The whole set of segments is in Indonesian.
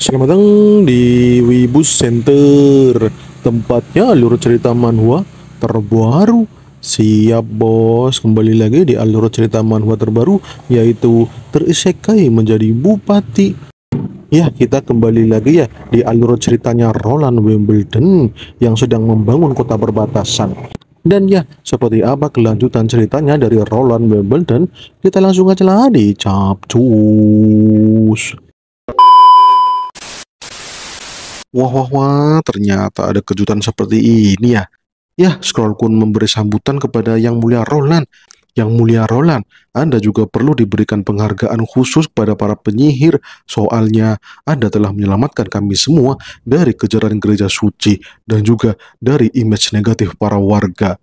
Selamat datang di Wibus Center Tempatnya alur cerita manhwa terbaru Siap bos, kembali lagi di alur cerita manhwa terbaru Yaitu terisekai menjadi bupati Ya, kita kembali lagi ya di alur ceritanya Roland Wimbledon yang sedang membangun kota perbatasan. Dan ya, seperti apa kelanjutan ceritanya dari Roland Wimbledon, kita langsung aja lah di Capcus. Wah wah wah, ternyata ada kejutan seperti ini ya. Ya, scroll pun memberi sambutan kepada Yang Mulia Roland. Yang Mulia Roland, Anda juga perlu diberikan penghargaan khusus kepada para penyihir, soalnya Anda telah menyelamatkan kami semua dari kejaran gereja suci dan juga dari image negatif para warga.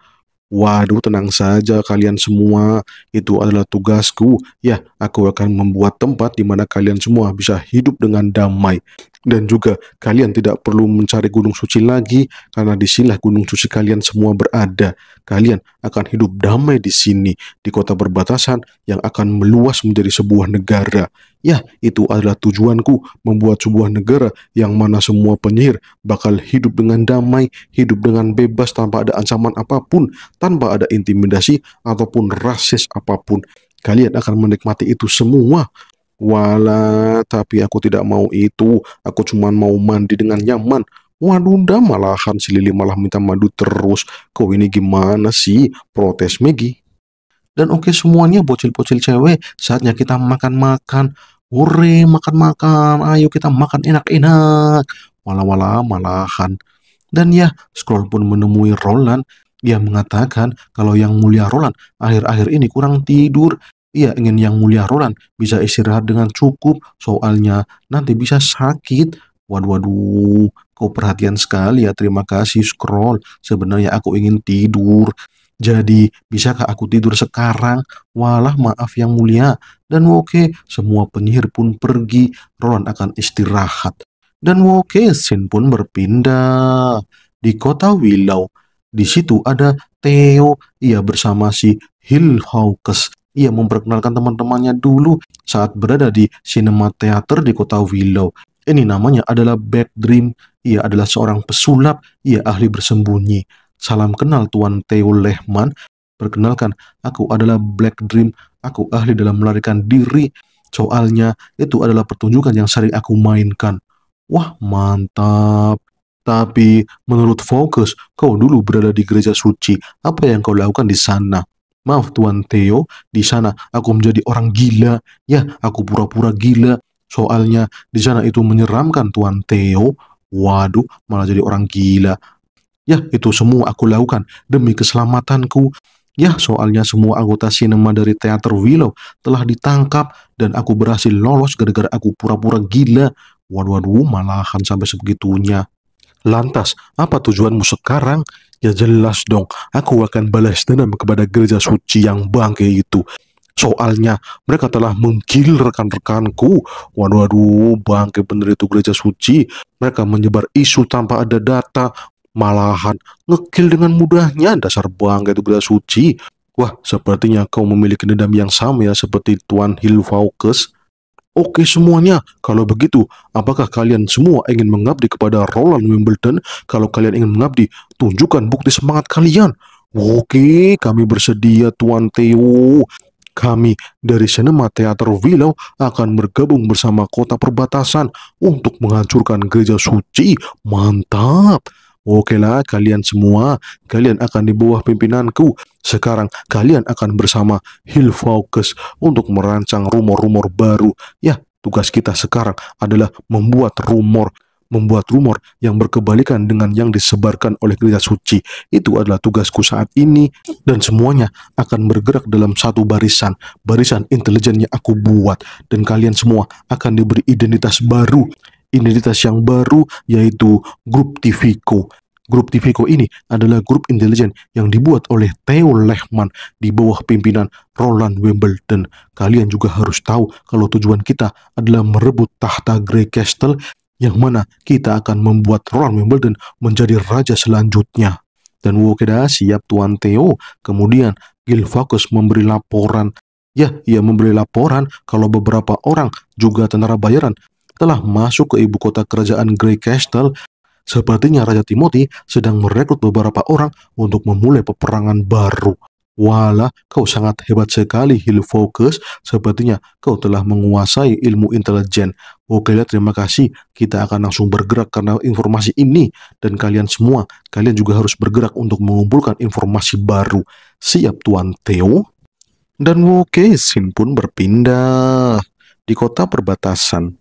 Waduh, tenang saja kalian semua. Itu adalah tugasku. Ya, aku akan membuat tempat di mana kalian semua bisa hidup dengan damai. Dan juga kalian tidak perlu mencari gunung suci lagi karena di disinilah gunung suci kalian semua berada. Kalian akan hidup damai di sini, di kota perbatasan yang akan meluas menjadi sebuah negara. Ya, itu adalah tujuanku membuat sebuah negara yang mana semua penyihir bakal hidup dengan damai, hidup dengan bebas tanpa ada ancaman apapun, tanpa ada intimidasi ataupun rasis apapun. Kalian akan menikmati itu semua Wala, tapi aku tidak mau itu. Aku cuma mau mandi dengan nyaman. Waduh, dah malahan si Lili malah minta madu terus. Kau ini gimana sih? Protes Megi. Dan oke okay, semuanya bocil-bocil cewek, saatnya kita makan-makan. Hore, makan-makan. Ayo kita makan enak-enak. Wala-wala malahan. Dan ya, Scroll pun menemui Roland. Dia mengatakan kalau yang mulia Roland akhir-akhir ini kurang tidur. Ia ingin yang mulia Roland bisa istirahat dengan cukup, soalnya nanti bisa sakit. Waduh, waduh, kau perhatian sekali ya, terima kasih scroll. Sebenarnya aku ingin tidur. Jadi, bisakah aku tidur sekarang? Walah, maaf yang mulia. Dan oke, semua penyihir pun pergi. Roland akan istirahat. Dan oke, Sin pun berpindah. Di kota Willow, di situ ada Theo. Ia bersama si Hilhaukes ia memperkenalkan teman-temannya dulu saat berada di sinema teater di kota Willow. Ini namanya adalah Bad Dream. Ia adalah seorang pesulap, ia ahli bersembunyi. Salam kenal Tuan Theo Lehman. Perkenalkan, aku adalah Black Dream. Aku ahli dalam melarikan diri. Soalnya, itu adalah pertunjukan yang sering aku mainkan. Wah, mantap. Tapi menurut Focus, kau dulu berada di gereja suci. Apa yang kau lakukan di sana? Maaf Tuan Theo, di sana aku menjadi orang gila. Ya, aku pura-pura gila. Soalnya di sana itu menyeramkan Tuan Theo. Waduh, malah jadi orang gila. Ya, itu semua aku lakukan demi keselamatanku. Ya, soalnya semua anggota sinema dari teater Willow telah ditangkap dan aku berhasil lolos gara-gara aku pura-pura gila. Waduh, waduh, malahan sampai sebegitunya. Lantas, apa tujuanmu sekarang? Ya jelas dong, aku akan balas dendam kepada gereja suci yang bangke itu. Soalnya mereka telah menggil rekan-rekanku. Waduh, waduh, bangke bener itu gereja suci. Mereka menyebar isu tanpa ada data, malahan ngekil dengan mudahnya dasar bangke itu gereja suci. Wah, sepertinya kau memiliki dendam yang sama ya seperti Tuan Hilfaukes. Oke semuanya, kalau begitu, apakah kalian semua ingin mengabdi kepada Roland Wimbledon? Kalau kalian ingin mengabdi, tunjukkan bukti semangat kalian. Oke, kami bersedia Tuan Theo. Kami dari Cinema Teater Willow akan bergabung bersama kota perbatasan untuk menghancurkan gereja suci. Mantap! Oke lah, kalian semua, kalian akan di bawah pimpinanku. Sekarang kalian akan bersama Hilvaukes untuk merancang rumor-rumor baru. Ya, tugas kita sekarang adalah membuat rumor membuat rumor yang berkebalikan dengan yang disebarkan oleh gereja suci. Itu adalah tugasku saat ini dan semuanya akan bergerak dalam satu barisan, barisan intelijen yang aku buat dan kalian semua akan diberi identitas baru, identitas yang baru yaitu grup Tivico. Grup Tipico ini adalah grup intelijen yang dibuat oleh Theo Lehman di bawah pimpinan Roland Wimbledon. Kalian juga harus tahu kalau tujuan kita adalah merebut tahta Grey Castle yang mana kita akan membuat Roland Wimbledon menjadi raja selanjutnya. Dan Wokeda siap Tuan Theo. Kemudian Gilvakus memberi laporan Ya, ia memberi laporan kalau beberapa orang, juga tentara bayaran, telah masuk ke ibu kota kerajaan Grey Castle Sepertinya Raja Timothy sedang merekrut beberapa orang untuk memulai peperangan baru. Walah, kau sangat hebat sekali, Hill Focus. Sepertinya kau telah menguasai ilmu intelijen. Oke, terima kasih. Kita akan langsung bergerak karena informasi ini. Dan kalian semua, kalian juga harus bergerak untuk mengumpulkan informasi baru. Siap, Tuan Theo? Dan Woke Sin pun berpindah di kota perbatasan.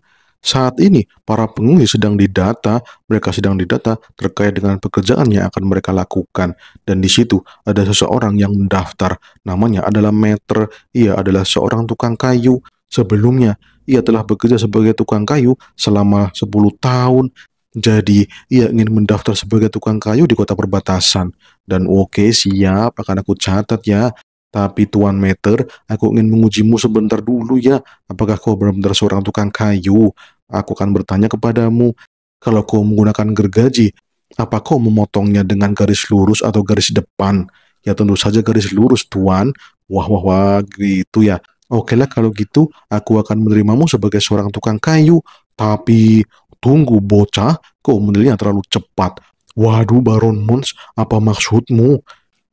Saat ini, para pengungsi sedang didata, mereka sedang didata terkait dengan pekerjaan yang akan mereka lakukan. Dan di situ ada seseorang yang mendaftar, namanya adalah Meter, ia adalah seorang tukang kayu. Sebelumnya, ia telah bekerja sebagai tukang kayu selama 10 tahun jadi ia ingin mendaftar sebagai tukang kayu di kota perbatasan. Dan oke okay, siap akan aku catat ya. Tapi Tuan Meter, aku ingin mengujimu sebentar dulu ya. Apakah kau benar-benar seorang tukang kayu? Aku akan bertanya kepadamu, kalau kau menggunakan gergaji, apa kau memotongnya dengan garis lurus atau garis depan? Ya tentu saja garis lurus, Tuan. Wah, wah, wah, gitu ya. Oke lah kalau gitu, aku akan menerimamu sebagai seorang tukang kayu. Tapi, tunggu bocah, kau menilainya terlalu cepat. Waduh, Baron Muns, apa maksudmu?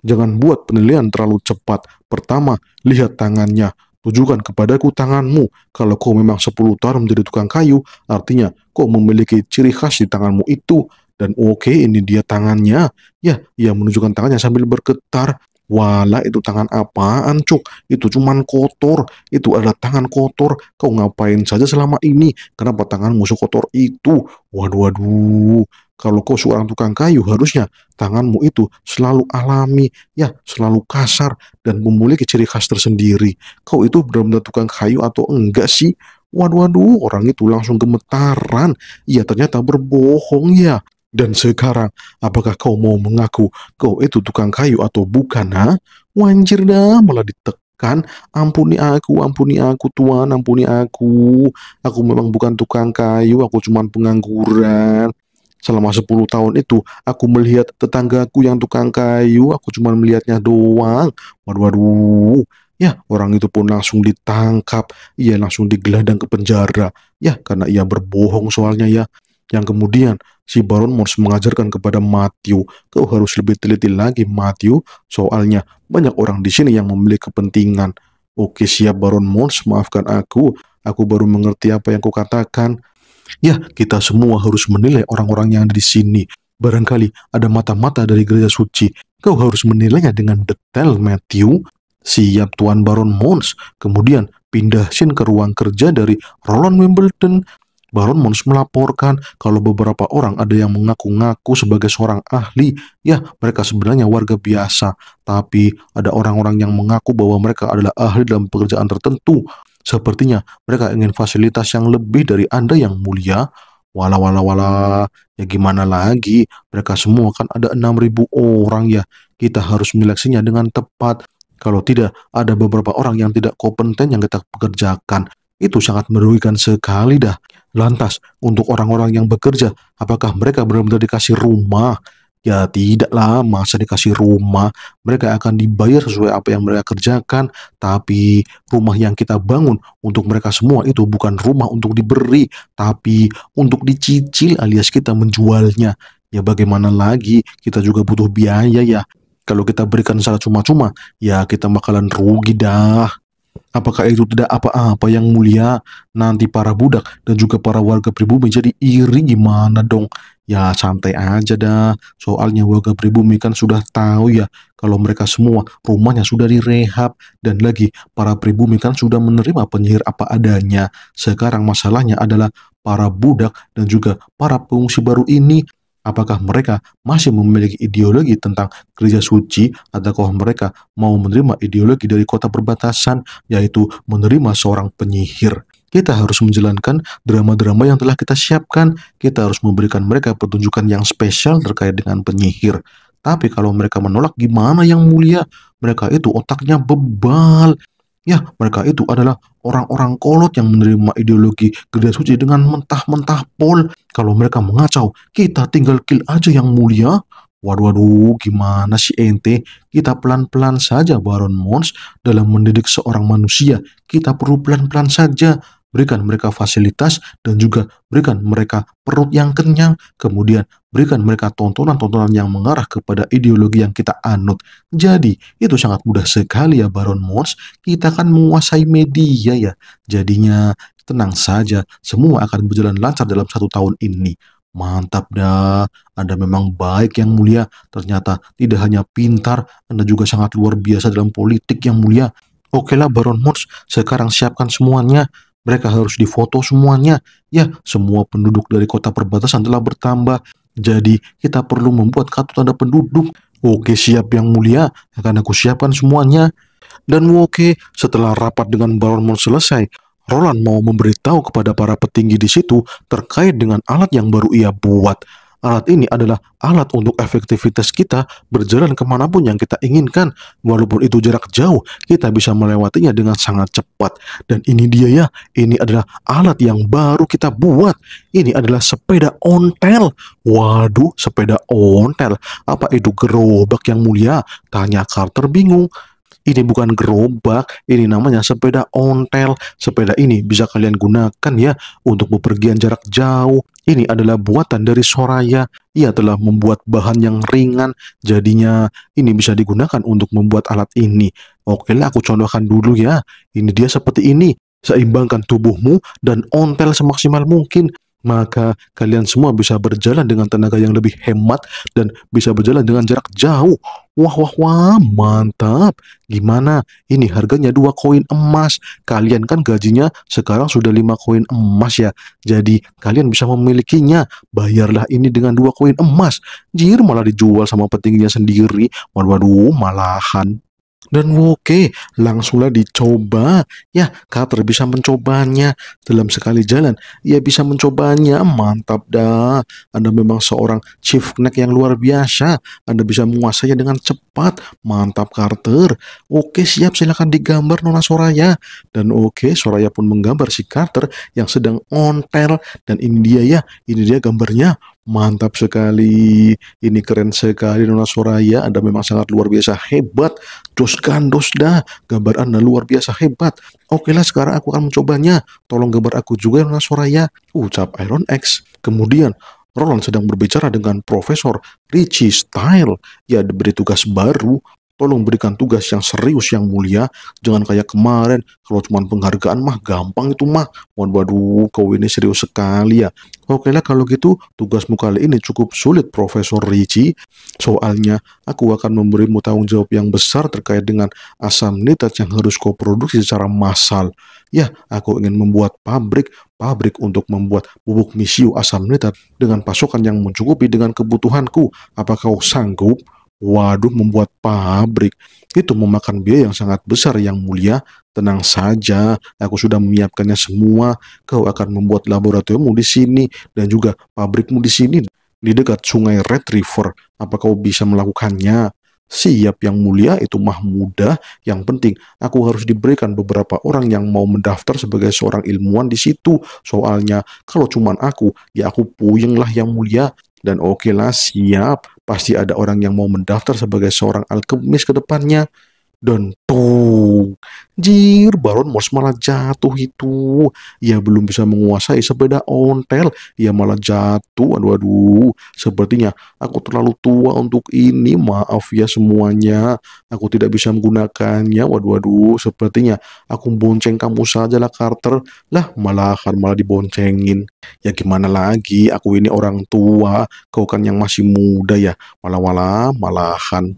Jangan buat penilaian terlalu cepat. Pertama, lihat tangannya tujukan kepadaku tanganmu. Kalau kau memang sepuluh tahun menjadi tukang kayu, artinya kau memiliki ciri khas di tanganmu itu. Dan oke, okay, ini dia tangannya. Ya, ia menunjukkan tangannya sambil bergetar. Wala itu tangan apaan cuk? Itu cuman kotor. Itu adalah tangan kotor. Kau ngapain saja selama ini? Kenapa tangan musuh kotor itu? Waduh, waduh. Kalau kau seorang tukang kayu, harusnya tanganmu itu selalu alami, ya, selalu kasar dan memiliki ciri khas tersendiri. Kau itu benar-benar tukang kayu atau enggak sih? Waduh, waduh, orang itu langsung gemetaran. Ia ternyata berbohong ya. Dan sekarang, apakah kau mau mengaku kau itu tukang kayu atau bukan, ha? Wanjir dah, malah ditekan. ampuni aku ampuni aku Tuhan ampuni aku aku memang bukan tukang kayu aku cuma pengangguran Selama 10 tahun itu, aku melihat tetanggaku yang tukang kayu, aku cuma melihatnya doang. Waduh, waduh. Ya, orang itu pun langsung ditangkap. Ia langsung digeladang ke penjara. Ya, karena ia berbohong soalnya ya. Yang kemudian, si Baron Morse mengajarkan kepada Matthew, kau harus lebih teliti lagi Matthew, soalnya banyak orang di sini yang memiliki kepentingan. Oke siap Baron Morse, maafkan aku, aku baru mengerti apa yang kau katakan. Ya, kita semua harus menilai orang-orang yang ada di sini. Barangkali ada mata-mata dari gereja suci. Kau harus menilainya dengan detail, Matthew. Siap Tuan Baron Mons. Kemudian pindah sin ke ruang kerja dari Roland Wimbledon. Baron Mons melaporkan kalau beberapa orang ada yang mengaku-ngaku sebagai seorang ahli. Ya, mereka sebenarnya warga biasa, tapi ada orang-orang yang mengaku bahwa mereka adalah ahli dalam pekerjaan tertentu. Sepertinya mereka ingin fasilitas yang lebih dari Anda yang mulia. Wala wala wala, ya gimana lagi? Mereka semua kan ada 6000 orang ya. Kita harus menyeleksinya dengan tepat. Kalau tidak, ada beberapa orang yang tidak kompeten yang kita pekerjakan. Itu sangat merugikan sekali dah. Lantas, untuk orang-orang yang bekerja, apakah mereka benar-benar dikasih rumah Ya tidaklah, masa dikasih rumah, mereka akan dibayar sesuai apa yang mereka kerjakan, tapi rumah yang kita bangun untuk mereka semua itu bukan rumah untuk diberi, tapi untuk dicicil alias kita menjualnya. Ya bagaimana lagi, kita juga butuh biaya ya. Kalau kita berikan secara cuma-cuma, ya kita bakalan rugi dah. Apakah itu tidak apa-apa yang mulia? Nanti para budak dan juga para warga pribumi jadi iri gimana dong? Ya santai aja dah. Soalnya warga pribumi kan sudah tahu ya kalau mereka semua rumahnya sudah direhab dan lagi para pribumi kan sudah menerima penyihir apa adanya. Sekarang masalahnya adalah para budak dan juga para pengungsi baru ini Apakah mereka masih memiliki ideologi tentang gereja suci ataukah mereka mau menerima ideologi dari kota perbatasan yaitu menerima seorang penyihir? Kita harus menjalankan drama-drama yang telah kita siapkan. Kita harus memberikan mereka pertunjukan yang spesial terkait dengan penyihir. Tapi kalau mereka menolak gimana yang mulia? Mereka itu otaknya bebal. Ya, mereka itu adalah orang-orang kolot yang menerima ideologi gereja suci dengan mentah-mentah pol. Kalau mereka mengacau, kita tinggal kill aja yang mulia. Waduh, waduh, gimana sih ente? Kita pelan-pelan saja, Baron Mons, dalam mendidik seorang manusia. Kita perlu pelan-pelan saja. Berikan mereka fasilitas dan juga berikan mereka perut yang kenyang. Kemudian Berikan mereka tontonan-tontonan yang mengarah kepada ideologi yang kita anut. Jadi, itu sangat mudah sekali ya Baron Mons. Kita akan menguasai media ya. Jadinya tenang saja, semua akan berjalan lancar dalam satu tahun ini. Mantap dah, Anda memang baik yang mulia. Ternyata tidak hanya pintar, Anda juga sangat luar biasa dalam politik yang mulia. Oke lah Baron Mons, sekarang siapkan semuanya. Mereka harus difoto semuanya. Ya, semua penduduk dari kota perbatasan telah bertambah. Jadi kita perlu membuat kartu tanda penduduk. Oke siap yang mulia, akan aku siapkan semuanya. Dan oke, setelah rapat dengan Baron Moon selesai, Roland mau memberitahu kepada para petinggi di situ terkait dengan alat yang baru ia buat. Alat ini adalah alat untuk efektivitas kita berjalan kemanapun yang kita inginkan. Walaupun itu jarak jauh, kita bisa melewatinya dengan sangat cepat. Dan ini dia ya, ini adalah alat yang baru kita buat. Ini adalah sepeda ontel. Waduh, sepeda ontel. Apa itu gerobak yang mulia? Tanya Carter bingung. Ini bukan gerobak, ini namanya sepeda ontel. Sepeda ini bisa kalian gunakan ya untuk bepergian jarak jauh. Ini adalah buatan dari Soraya. Ia telah membuat bahan yang ringan, jadinya ini bisa digunakan untuk membuat alat ini. Oke lah, aku contohkan dulu ya. Ini dia seperti ini. Seimbangkan tubuhmu dan ontel semaksimal mungkin maka kalian semua bisa berjalan dengan tenaga yang lebih hemat dan bisa berjalan dengan jarak jauh. Wah, wah, wah, mantap. Gimana? Ini harganya dua koin emas. Kalian kan gajinya sekarang sudah lima koin emas ya. Jadi kalian bisa memilikinya. Bayarlah ini dengan dua koin emas. Jir malah dijual sama petingginya sendiri. Waduh, waduh, malahan dan oke, langsunglah dicoba. Ya, Carter bisa mencobanya dalam sekali jalan. Ia bisa mencobanya, mantap dah. Anda memang seorang chief neck yang luar biasa. Anda bisa menguasainya dengan cepat, mantap Carter. Oke, siap silahkan digambar Nona Soraya. Dan oke, Soraya pun menggambar si Carter yang sedang ontel. Dan ini dia ya, ini dia gambarnya mantap sekali, ini keren sekali Nona Soraya, Anda memang sangat luar biasa hebat, doskan dah, gambar Anda luar biasa hebat. Oke lah sekarang aku akan mencobanya, tolong gambar aku juga Nona Soraya, ucap Iron X. Kemudian Roland sedang berbicara dengan Profesor Richie Style. Ia diberi tugas baru Tolong berikan tugas yang serius, yang mulia. Jangan kayak kemarin, kalau cuma penghargaan mah gampang itu mah. Waduh, kau ini serius sekali ya. Oke lah kalau gitu, tugasmu kali ini cukup sulit, Profesor Ricci. Soalnya, aku akan memberimu tanggung jawab yang besar terkait dengan asam nitrat yang harus kau produksi secara massal. Ya, aku ingin membuat pabrik pabrik untuk membuat bubuk misiu asam nitrat dengan pasokan yang mencukupi dengan kebutuhanku. apakah kau sanggup? waduh membuat pabrik itu memakan biaya yang sangat besar yang mulia tenang saja aku sudah menyiapkannya semua kau akan membuat laboratoriummu di sini dan juga pabrikmu di sini di dekat sungai Red River apa kau bisa melakukannya Siap yang mulia itu mah mudah. Yang penting aku harus diberikan beberapa orang yang mau mendaftar sebagai seorang ilmuwan di situ. Soalnya kalau cuman aku, ya aku puyeng lah yang mulia. Dan oke okay lah, siap. Pasti ada orang yang mau mendaftar sebagai seorang alkemis ke depannya. Dan tuh bingung. Jir, Baron Morse malah jatuh itu. Ia belum bisa menguasai sepeda ontel. Ia malah jatuh. Aduh, aduh. Sepertinya aku terlalu tua untuk ini. Maaf ya semuanya. Aku tidak bisa menggunakannya. Waduh, aduh. Sepertinya aku bonceng kamu saja lah, Carter. Lah, malahan malah diboncengin. Ya gimana lagi? Aku ini orang tua. Kau kan yang masih muda ya. Malah-malah malahan.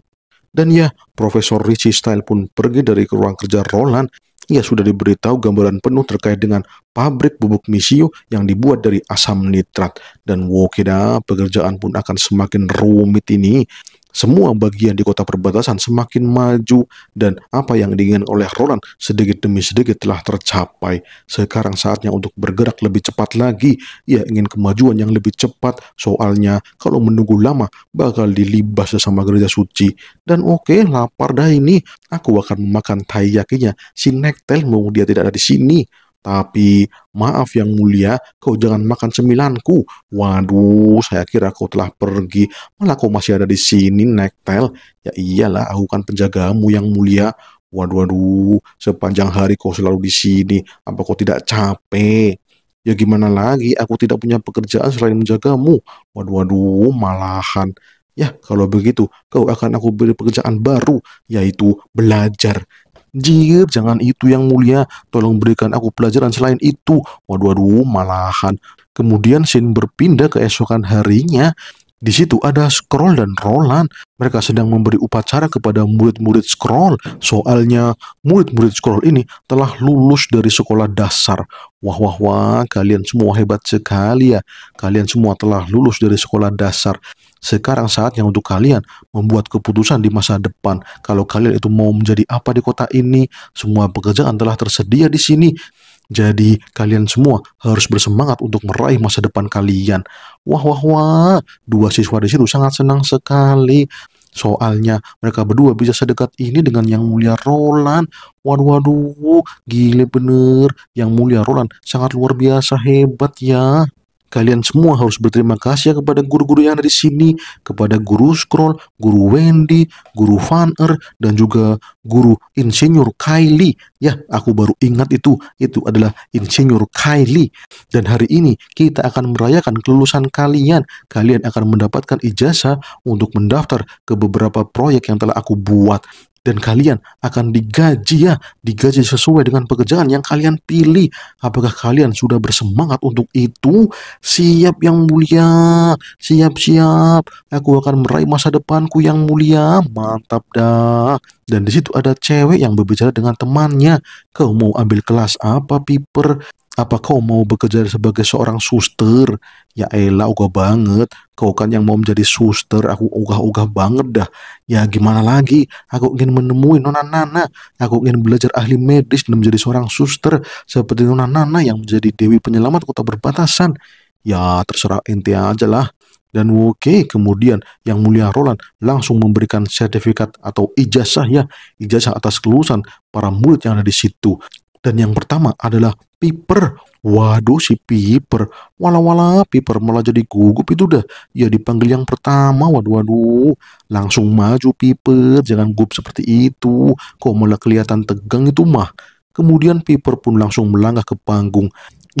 Dan ya, Profesor Richie Style pun pergi dari ruang kerja Roland. Ia sudah diberitahu gambaran penuh terkait dengan pabrik bubuk misio yang dibuat dari asam nitrat. Dan wokeda, pekerjaan pun akan semakin rumit ini semua bagian di kota perbatasan semakin maju dan apa yang diinginkan oleh Roland sedikit demi sedikit telah tercapai. Sekarang saatnya untuk bergerak lebih cepat lagi. Ia ingin kemajuan yang lebih cepat. Soalnya kalau menunggu lama bakal dilibas sama gereja suci. Dan oke okay, lapar dah ini. Aku akan memakan taiyakinya. Si Nektel mau dia tidak ada di sini. Tapi maaf yang mulia, kau jangan makan cemilanku. Waduh, saya kira kau telah pergi. Malah kau masih ada di sini, Nektel. Ya iyalah, aku kan penjagamu yang mulia. Waduh, waduh, sepanjang hari kau selalu di sini. Apa kau tidak capek? Ya gimana lagi, aku tidak punya pekerjaan selain menjagamu. Waduh, waduh, malahan. Ya, kalau begitu, kau akan aku beri pekerjaan baru, yaitu belajar. Jir, jangan itu yang mulia. Tolong berikan aku pelajaran selain itu. Waduh, waduh, malahan. Kemudian Shin berpindah keesokan harinya. Di situ ada Scroll dan Roland. Mereka sedang memberi upacara kepada murid-murid Scroll. Soalnya murid-murid Scroll ini telah lulus dari sekolah dasar. Wah wah wah, kalian semua hebat sekali ya. Kalian semua telah lulus dari sekolah dasar. Sekarang saatnya untuk kalian membuat keputusan di masa depan. Kalau kalian itu mau menjadi apa di kota ini, semua pekerjaan telah tersedia di sini. Jadi kalian semua harus bersemangat untuk meraih masa depan kalian. Wah wah wah, dua siswa di situ sangat senang sekali. Soalnya mereka berdua bisa sedekat ini dengan yang mulia Roland. Waduh waduh, gile bener. Yang mulia Roland sangat luar biasa hebat ya. Kalian semua harus berterima kasih ya kepada guru-guru yang ada di sini, kepada guru Scroll, guru Wendy, guru Vaner, dan juga guru Insinyur Kylie. Ya, aku baru ingat itu. Itu adalah Insinyur Kylie. Dan hari ini kita akan merayakan kelulusan kalian. Kalian akan mendapatkan ijazah untuk mendaftar ke beberapa proyek yang telah aku buat dan kalian akan digaji ya, digaji sesuai dengan pekerjaan yang kalian pilih. Apakah kalian sudah bersemangat untuk itu? Siap yang mulia, siap-siap. Aku akan meraih masa depanku yang mulia. Mantap dah. Dan di situ ada cewek yang berbicara dengan temannya. Kau mau ambil kelas apa, Piper? Apa kau mau bekerja sebagai seorang suster? Ya elah, ogah banget. Kau kan yang mau menjadi suster, aku ogah-ogah banget dah. Ya gimana lagi? Aku ingin menemui Nona Nana. Aku ingin belajar ahli medis dan menjadi seorang suster seperti Nona Nana yang menjadi dewi penyelamat kota berbatasan. Ya terserah ente aja lah. Dan oke kemudian yang mulia Roland langsung memberikan sertifikat atau ijazah ya, ijazah atas kelulusan para murid yang ada di situ. Dan yang pertama adalah Piper. Waduh si Piper. Walau wala Piper malah jadi gugup itu dah. Ya dipanggil yang pertama. Waduh-waduh. Langsung maju Piper. Jangan gugup seperti itu. Kok malah kelihatan tegang itu mah. Kemudian Piper pun langsung melangkah ke panggung.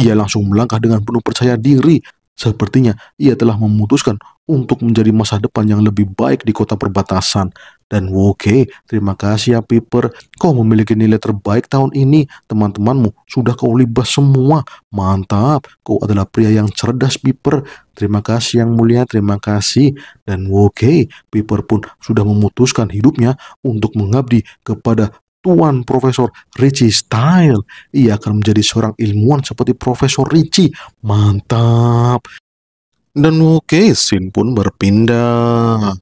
Ia langsung melangkah dengan penuh percaya diri Sepertinya ia telah memutuskan untuk menjadi masa depan yang lebih baik di kota perbatasan. Dan oke, okay, terima kasih ya Piper. Kau memiliki nilai terbaik tahun ini. Teman-temanmu sudah kau libas semua. Mantap, kau adalah pria yang cerdas Piper. Terima kasih yang mulia, terima kasih. Dan oke, okay, Piper pun sudah memutuskan hidupnya untuk mengabdi kepada Tuan Profesor Richie Style. Ia akan menjadi seorang ilmuwan seperti Profesor Richie. Mantap. Dan oke, Sin pun berpindah.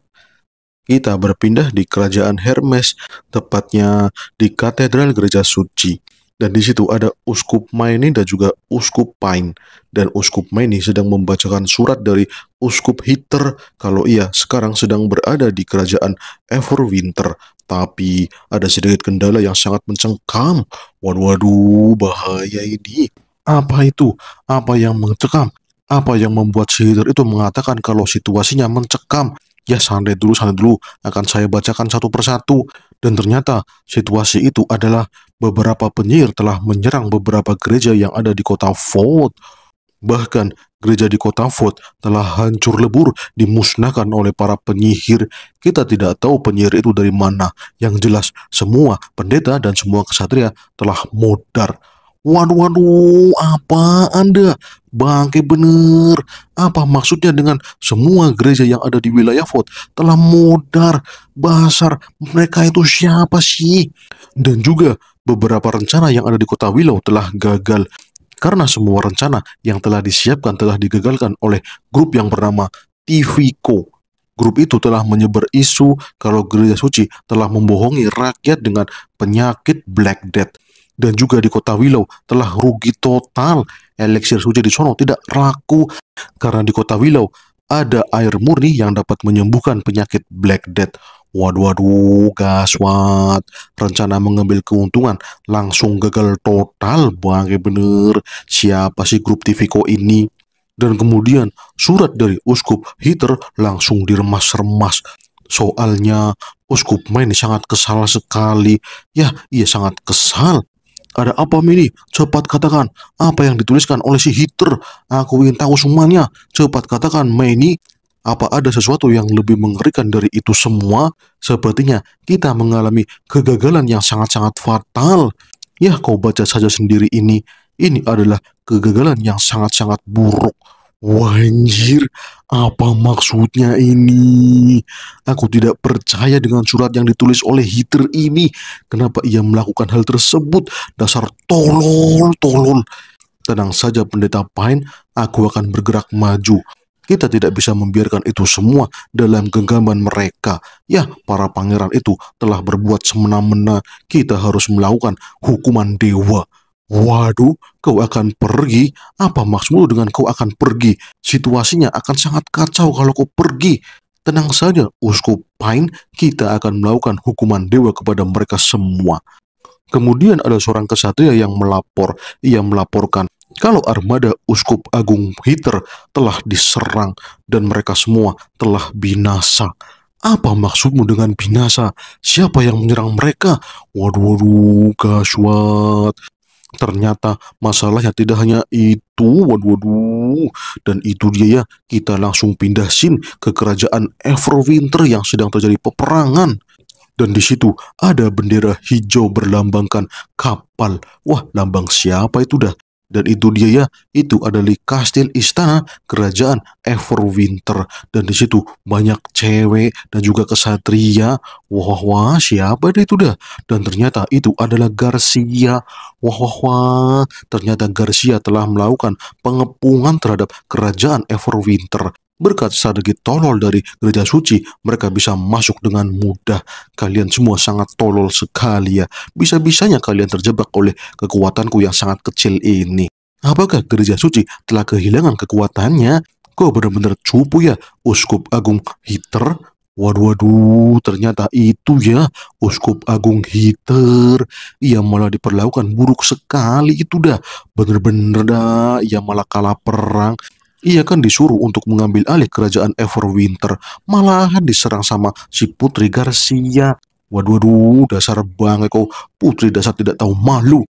Kita berpindah di kerajaan Hermes, tepatnya di Katedral Gereja Suci. Dan di situ ada Uskup Maini dan juga Uskup Pine. Dan Uskup Maini sedang membacakan surat dari Uskup Hitter kalau ia sekarang sedang berada di kerajaan Everwinter tapi ada sedikit kendala yang sangat mencengkam. Waduh, waduh, bahaya ini. Apa itu? Apa yang mencekam? Apa yang membuat si itu mengatakan kalau situasinya mencekam? Ya santai dulu, santai dulu. Akan saya bacakan satu persatu. Dan ternyata situasi itu adalah beberapa penyihir telah menyerang beberapa gereja yang ada di kota Ford. Bahkan gereja di kota Fort telah hancur lebur dimusnahkan oleh para penyihir. Kita tidak tahu penyihir itu dari mana. Yang jelas semua pendeta dan semua kesatria telah modar. Waduh, waduh, apa Anda? Bangke bener. Apa maksudnya dengan semua gereja yang ada di wilayah Fort telah modar? basar, mereka itu siapa sih? Dan juga beberapa rencana yang ada di kota Willow telah gagal karena semua rencana yang telah disiapkan telah digagalkan oleh grup yang bernama TVCO. Grup itu telah menyebar isu kalau gereja suci telah membohongi rakyat dengan penyakit Black Death. Dan juga di kota Willow telah rugi total. eleksir suci di sono tidak laku karena di kota Willow ada air murni yang dapat menyembuhkan penyakit Black Death. Waduh, waduh, gaswat. Rencana mengambil keuntungan langsung gagal total, bangke bener. Siapa sih grup Tvko ini? Dan kemudian surat dari Uskup Hitler langsung diremas-remas. Soalnya Uskup Main sangat kesal sekali. Ya, ia sangat kesal. Ada apa ini? Cepat katakan apa yang dituliskan oleh si Hitler? Aku ingin tahu semuanya. Cepat katakan Maini. Apa ada sesuatu yang lebih mengerikan dari itu semua? Sepertinya kita mengalami kegagalan yang sangat-sangat fatal. Ya, kau baca saja sendiri ini. Ini adalah kegagalan yang sangat-sangat buruk. Wah apa maksudnya ini? Aku tidak percaya dengan surat yang ditulis oleh Hitler ini. Kenapa ia melakukan hal tersebut? Dasar tolol, tolol. Tenang saja pendeta Pine, aku akan bergerak maju. Kita tidak bisa membiarkan itu semua dalam genggaman mereka. Ya, para pangeran itu telah berbuat semena-mena. Kita harus melakukan hukuman dewa. Waduh, kau akan pergi? Apa maksudmu dengan kau akan pergi? Situasinya akan sangat kacau kalau kau pergi. Tenang saja, Uskup Pine, kita akan melakukan hukuman dewa kepada mereka semua. Kemudian ada seorang kesatria yang melapor. Ia melaporkan kalau armada Uskup Agung Hitler telah diserang dan mereka semua telah binasa, apa maksudmu dengan binasa? Siapa yang menyerang mereka? Waduh, waduh, gaswat. Ternyata masalahnya tidak hanya itu, waduh, waduh. Dan itu dia ya, kita langsung pindah scene ke kerajaan Everwinter yang sedang terjadi peperangan. Dan di situ ada bendera hijau berlambangkan kapal. Wah, lambang siapa itu dah? Dan itu dia ya, itu adalah kastil istana kerajaan Everwinter. Dan di situ banyak cewek dan juga kesatria. Wah, wah, siapa deh itu dah? Dan ternyata itu adalah Garcia. Wah, wah, wah. Ternyata Garcia telah melakukan pengepungan terhadap kerajaan Everwinter. Berkat strategi tolol dari gereja suci, mereka bisa masuk dengan mudah. Kalian semua sangat tolol sekali ya. Bisa-bisanya kalian terjebak oleh kekuatanku yang sangat kecil ini. Apakah gereja suci telah kehilangan kekuatannya? Kau benar-benar cupu ya, Uskup Agung Hiter? Waduh, waduh, ternyata itu ya, Uskup Agung Hiter. Ia malah diperlakukan buruk sekali itu dah. Bener-bener dah, ia malah kalah perang. Ia kan disuruh untuk mengambil alih kerajaan Everwinter, malahan diserang sama si Putri Garcia. Waduh, waduh, dasar banget kau, putri dasar tidak tahu malu.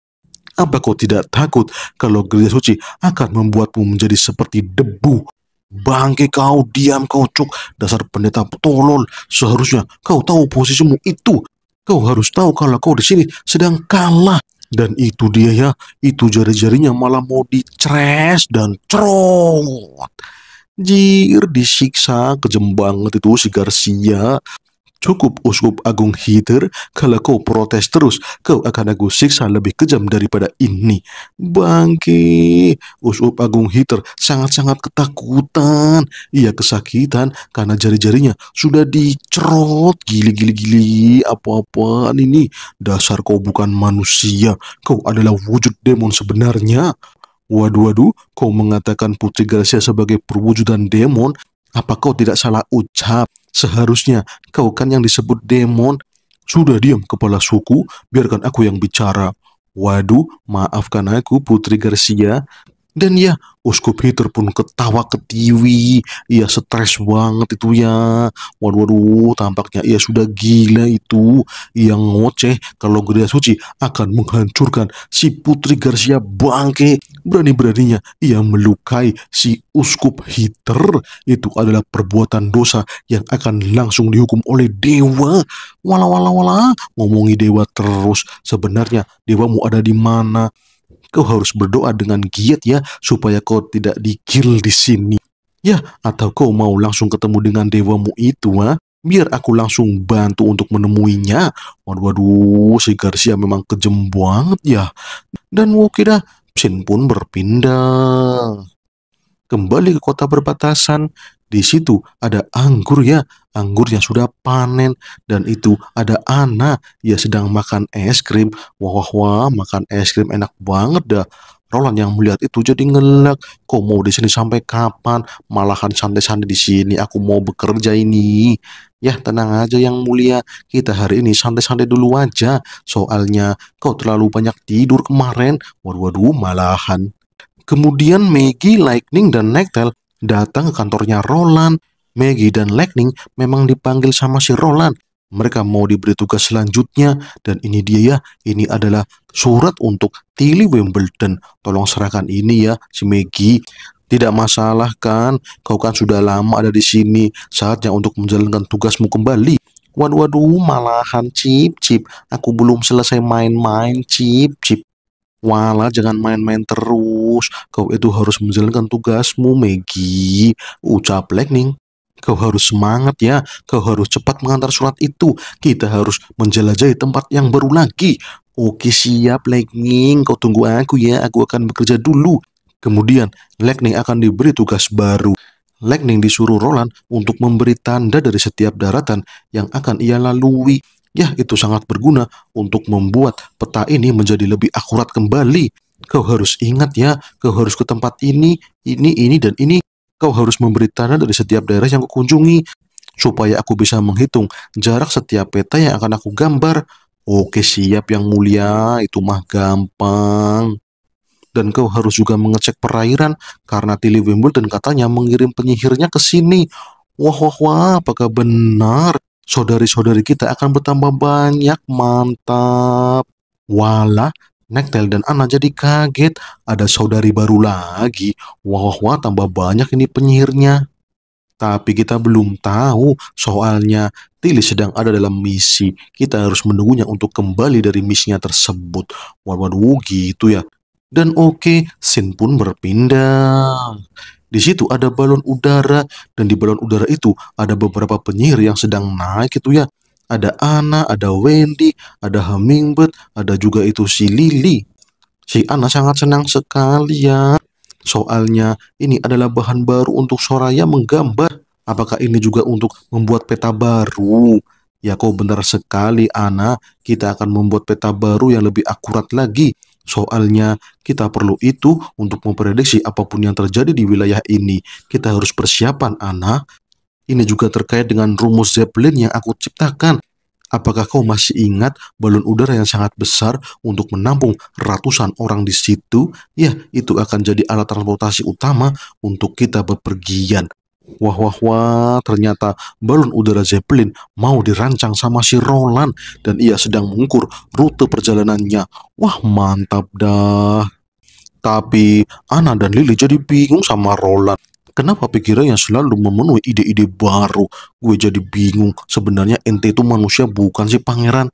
Apa kau tidak takut kalau gereja suci akan membuatmu menjadi seperti debu? Bangke kau, diam kau cuk, dasar pendeta tolol. Seharusnya kau tahu posisimu itu. Kau harus tahu kalau kau di sini sedang kalah. Dan itu dia ya, itu jari-jarinya malah mau dicres dan cerot. Jir disiksa kejem banget itu si Garcia Cukup Uskup Agung Hitler, kalau kau protes terus, kau akan aku siksa lebih kejam daripada ini. Bangki, Uskup Agung Hitler sangat-sangat ketakutan. Ia kesakitan karena jari-jarinya sudah dicerot gili-gili-gili apa-apaan ini. Dasar kau bukan manusia, kau adalah wujud demon sebenarnya. Waduh-waduh, kau mengatakan Putri Garcia sebagai perwujudan demon, apa kau tidak salah ucap? Seharusnya kau kan yang disebut demon. Sudah diam kepala suku, biarkan aku yang bicara. Waduh, maafkan aku Putri Garcia. Dan ya, Uskup Peter pun ketawa ketiwi. Ia stres banget itu ya. Waduh, waduh, tampaknya ia sudah gila itu. Ia ngoceh kalau gereja Suci akan menghancurkan si Putri Garcia bangke berani-beraninya ia melukai si uskup Hiter. Itu adalah perbuatan dosa yang akan langsung dihukum oleh dewa. Wala wala wala, ngomongi dewa terus. Sebenarnya dewamu ada di mana? Kau harus berdoa dengan giat ya supaya kau tidak dikil di sini. Ya, atau kau mau langsung ketemu dengan dewamu itu, ha? biar aku langsung bantu untuk menemuinya. Waduh, waduh, si Garcia memang kejem banget ya. Dan oke Shin pun berpindah kembali ke kota perbatasan. Di situ ada anggur ya, anggur yang sudah panen dan itu ada Ana ya sedang makan es krim. Wah wah wah, makan es krim enak banget dah. Roland yang melihat itu jadi ngelak. Kok mau di sini sampai kapan? Malahan santai-santai di sini. Aku mau bekerja ini. Ya tenang aja yang mulia. Kita hari ini santai-santai dulu aja. Soalnya kau terlalu banyak tidur kemarin. Waduh-waduh malahan. Kemudian Maggie, Lightning, dan Nectel datang ke kantornya Roland. Maggie dan Lightning memang dipanggil sama si Roland mereka mau diberi tugas selanjutnya dan ini dia ya ini adalah surat untuk Tilly Wimbledon tolong serahkan ini ya si Maggie tidak masalah kan kau kan sudah lama ada di sini saatnya untuk menjalankan tugasmu kembali waduh waduh malahan cip cip aku belum selesai main-main cip cip Walah jangan main-main terus Kau itu harus menjalankan tugasmu Maggie Ucap Lightning Kau harus semangat ya, kau harus cepat mengantar surat itu. Kita harus menjelajahi tempat yang baru lagi. Oke siap Lightning, kau tunggu aku ya, aku akan bekerja dulu. Kemudian Lightning akan diberi tugas baru. Lightning disuruh Roland untuk memberi tanda dari setiap daratan yang akan ia lalui. Ya, itu sangat berguna untuk membuat peta ini menjadi lebih akurat kembali. Kau harus ingat ya, kau harus ke tempat ini, ini, ini, dan ini. Kau harus memberi tanda dari setiap daerah yang kukunjungi, supaya aku bisa menghitung jarak setiap peta yang akan aku gambar. Oke siap yang mulia, itu mah gampang. Dan kau harus juga mengecek perairan, karena Tilly Wimbledon katanya mengirim penyihirnya ke sini. Wah, wah, wah, apakah benar? Saudari-saudari kita akan bertambah banyak, mantap. Walah, Nektel dan Ana jadi kaget ada saudari baru lagi. Wah, wah, wah tambah banyak ini penyihirnya. Tapi kita belum tahu soalnya Tilly sedang ada dalam misi. Kita harus menunggunya untuk kembali dari misinya tersebut. Waduh, gitu ya. Dan oke, okay, Sin pun berpindah. Di situ ada balon udara dan di balon udara itu ada beberapa penyihir yang sedang naik itu ya. Ada Ana, ada Wendy, ada Hummingbird, ada juga itu si Lily. Si Ana sangat senang sekali ya. Soalnya ini adalah bahan baru untuk Soraya menggambar. Apakah ini juga untuk membuat peta baru? Ya kau benar sekali Ana, kita akan membuat peta baru yang lebih akurat lagi. Soalnya kita perlu itu untuk memprediksi apapun yang terjadi di wilayah ini. Kita harus persiapan Ana, ini juga terkait dengan rumus Zeppelin yang aku ciptakan. Apakah kau masih ingat balon udara yang sangat besar untuk menampung ratusan orang di situ? Ya, itu akan jadi alat transportasi utama untuk kita bepergian. Wah wah wah, ternyata balon udara Zeppelin mau dirancang sama si Roland dan ia sedang mengukur rute perjalanannya. Wah mantap dah. Tapi Ana dan Lily jadi bingung sama Roland. Kenapa pikiran yang selalu memenuhi ide-ide baru? Gue jadi bingung. Sebenarnya ente itu manusia bukan sih pangeran?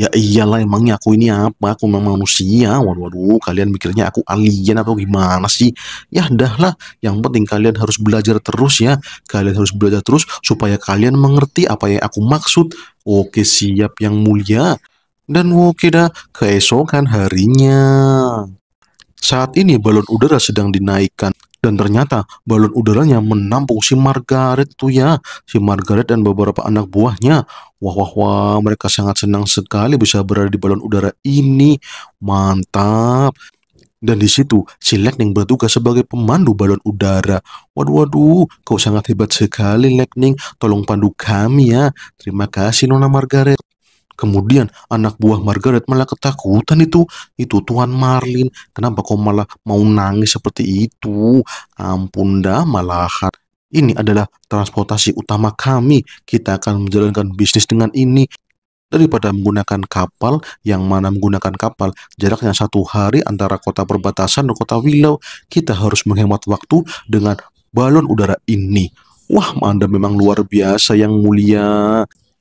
Ya iyalah emangnya aku ini apa? Aku memang manusia. Waduh, waduh, kalian mikirnya aku alien atau gimana sih? Ya dah Yang penting kalian harus belajar terus ya. Kalian harus belajar terus supaya kalian mengerti apa yang aku maksud. Oke siap yang mulia. Dan oke dah keesokan harinya. Saat ini balon udara sedang dinaikkan dan ternyata balon udaranya menampung si Margaret tuh ya, si Margaret dan beberapa anak buahnya. Wah wah wah, mereka sangat senang sekali bisa berada di balon udara ini. Mantap. Dan di situ si Lightning bertugas sebagai pemandu balon udara. Waduh waduh, kau sangat hebat sekali Lightning. Tolong pandu kami ya. Terima kasih Nona Margaret. Kemudian anak buah Margaret malah ketakutan itu. Itu Tuan Marlin. Kenapa kau malah mau nangis seperti itu? Ampun dah malahan. Ini adalah transportasi utama kami. Kita akan menjalankan bisnis dengan ini daripada menggunakan kapal yang mana menggunakan kapal jaraknya satu hari antara kota perbatasan dan kota Willow kita harus menghemat waktu dengan balon udara ini wah Anda memang luar biasa yang mulia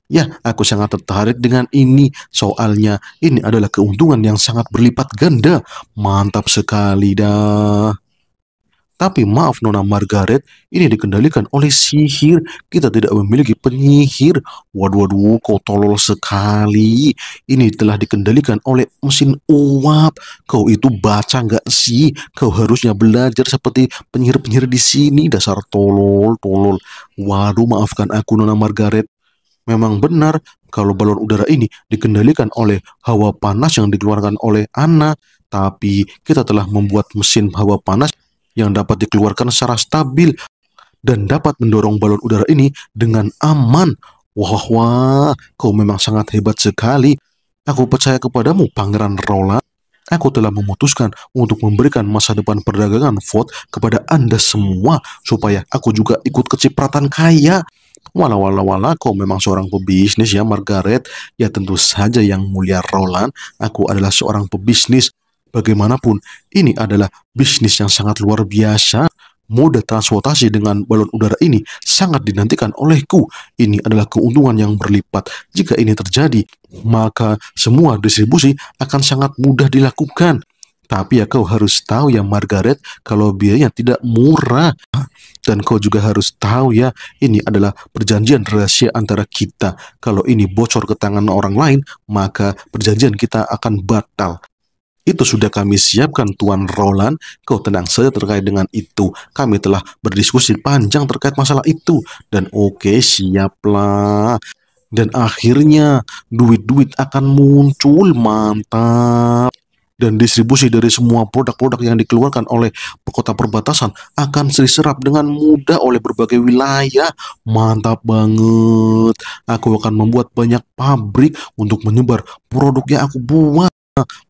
Ya, aku sangat tertarik dengan ini. Soalnya ini adalah keuntungan yang sangat berlipat ganda. Mantap sekali dah. Tapi maaf Nona Margaret, ini dikendalikan oleh sihir. Kita tidak memiliki penyihir. Waduh, waduh, kau tolol sekali. Ini telah dikendalikan oleh mesin uap. Kau itu baca nggak sih? Kau harusnya belajar seperti penyihir-penyihir di sini. Dasar tolol, tolol. Waduh, maafkan aku Nona Margaret. Memang benar kalau balon udara ini dikendalikan oleh hawa panas yang dikeluarkan oleh Anna, tapi kita telah membuat mesin hawa panas yang dapat dikeluarkan secara stabil dan dapat mendorong balon udara ini dengan aman. Wah, wah, kau memang sangat hebat sekali. Aku percaya kepadamu, Pangeran Roland. Aku telah memutuskan untuk memberikan masa depan perdagangan Ford kepada Anda semua supaya aku juga ikut kecipratan kaya. Wala-wala wala kau memang seorang pebisnis ya Margaret. Ya tentu saja yang mulia Roland, aku adalah seorang pebisnis. Bagaimanapun, ini adalah bisnis yang sangat luar biasa. Mode transportasi dengan balon udara ini sangat dinantikan olehku. Ini adalah keuntungan yang berlipat. Jika ini terjadi, maka semua distribusi akan sangat mudah dilakukan. Tapi ya kau harus tahu ya Margaret kalau biayanya tidak murah. Dan kau juga harus tahu ya ini adalah perjanjian rahasia antara kita. Kalau ini bocor ke tangan orang lain maka perjanjian kita akan batal. Itu sudah kami siapkan Tuan Roland, kau tenang saja terkait dengan itu. Kami telah berdiskusi panjang terkait masalah itu. Dan oke okay, siaplah. Dan akhirnya duit-duit akan muncul mantap dan distribusi dari semua produk-produk yang dikeluarkan oleh kota perbatasan akan diserap dengan mudah oleh berbagai wilayah. Mantap banget. Aku akan membuat banyak pabrik untuk menyebar produk yang aku buat.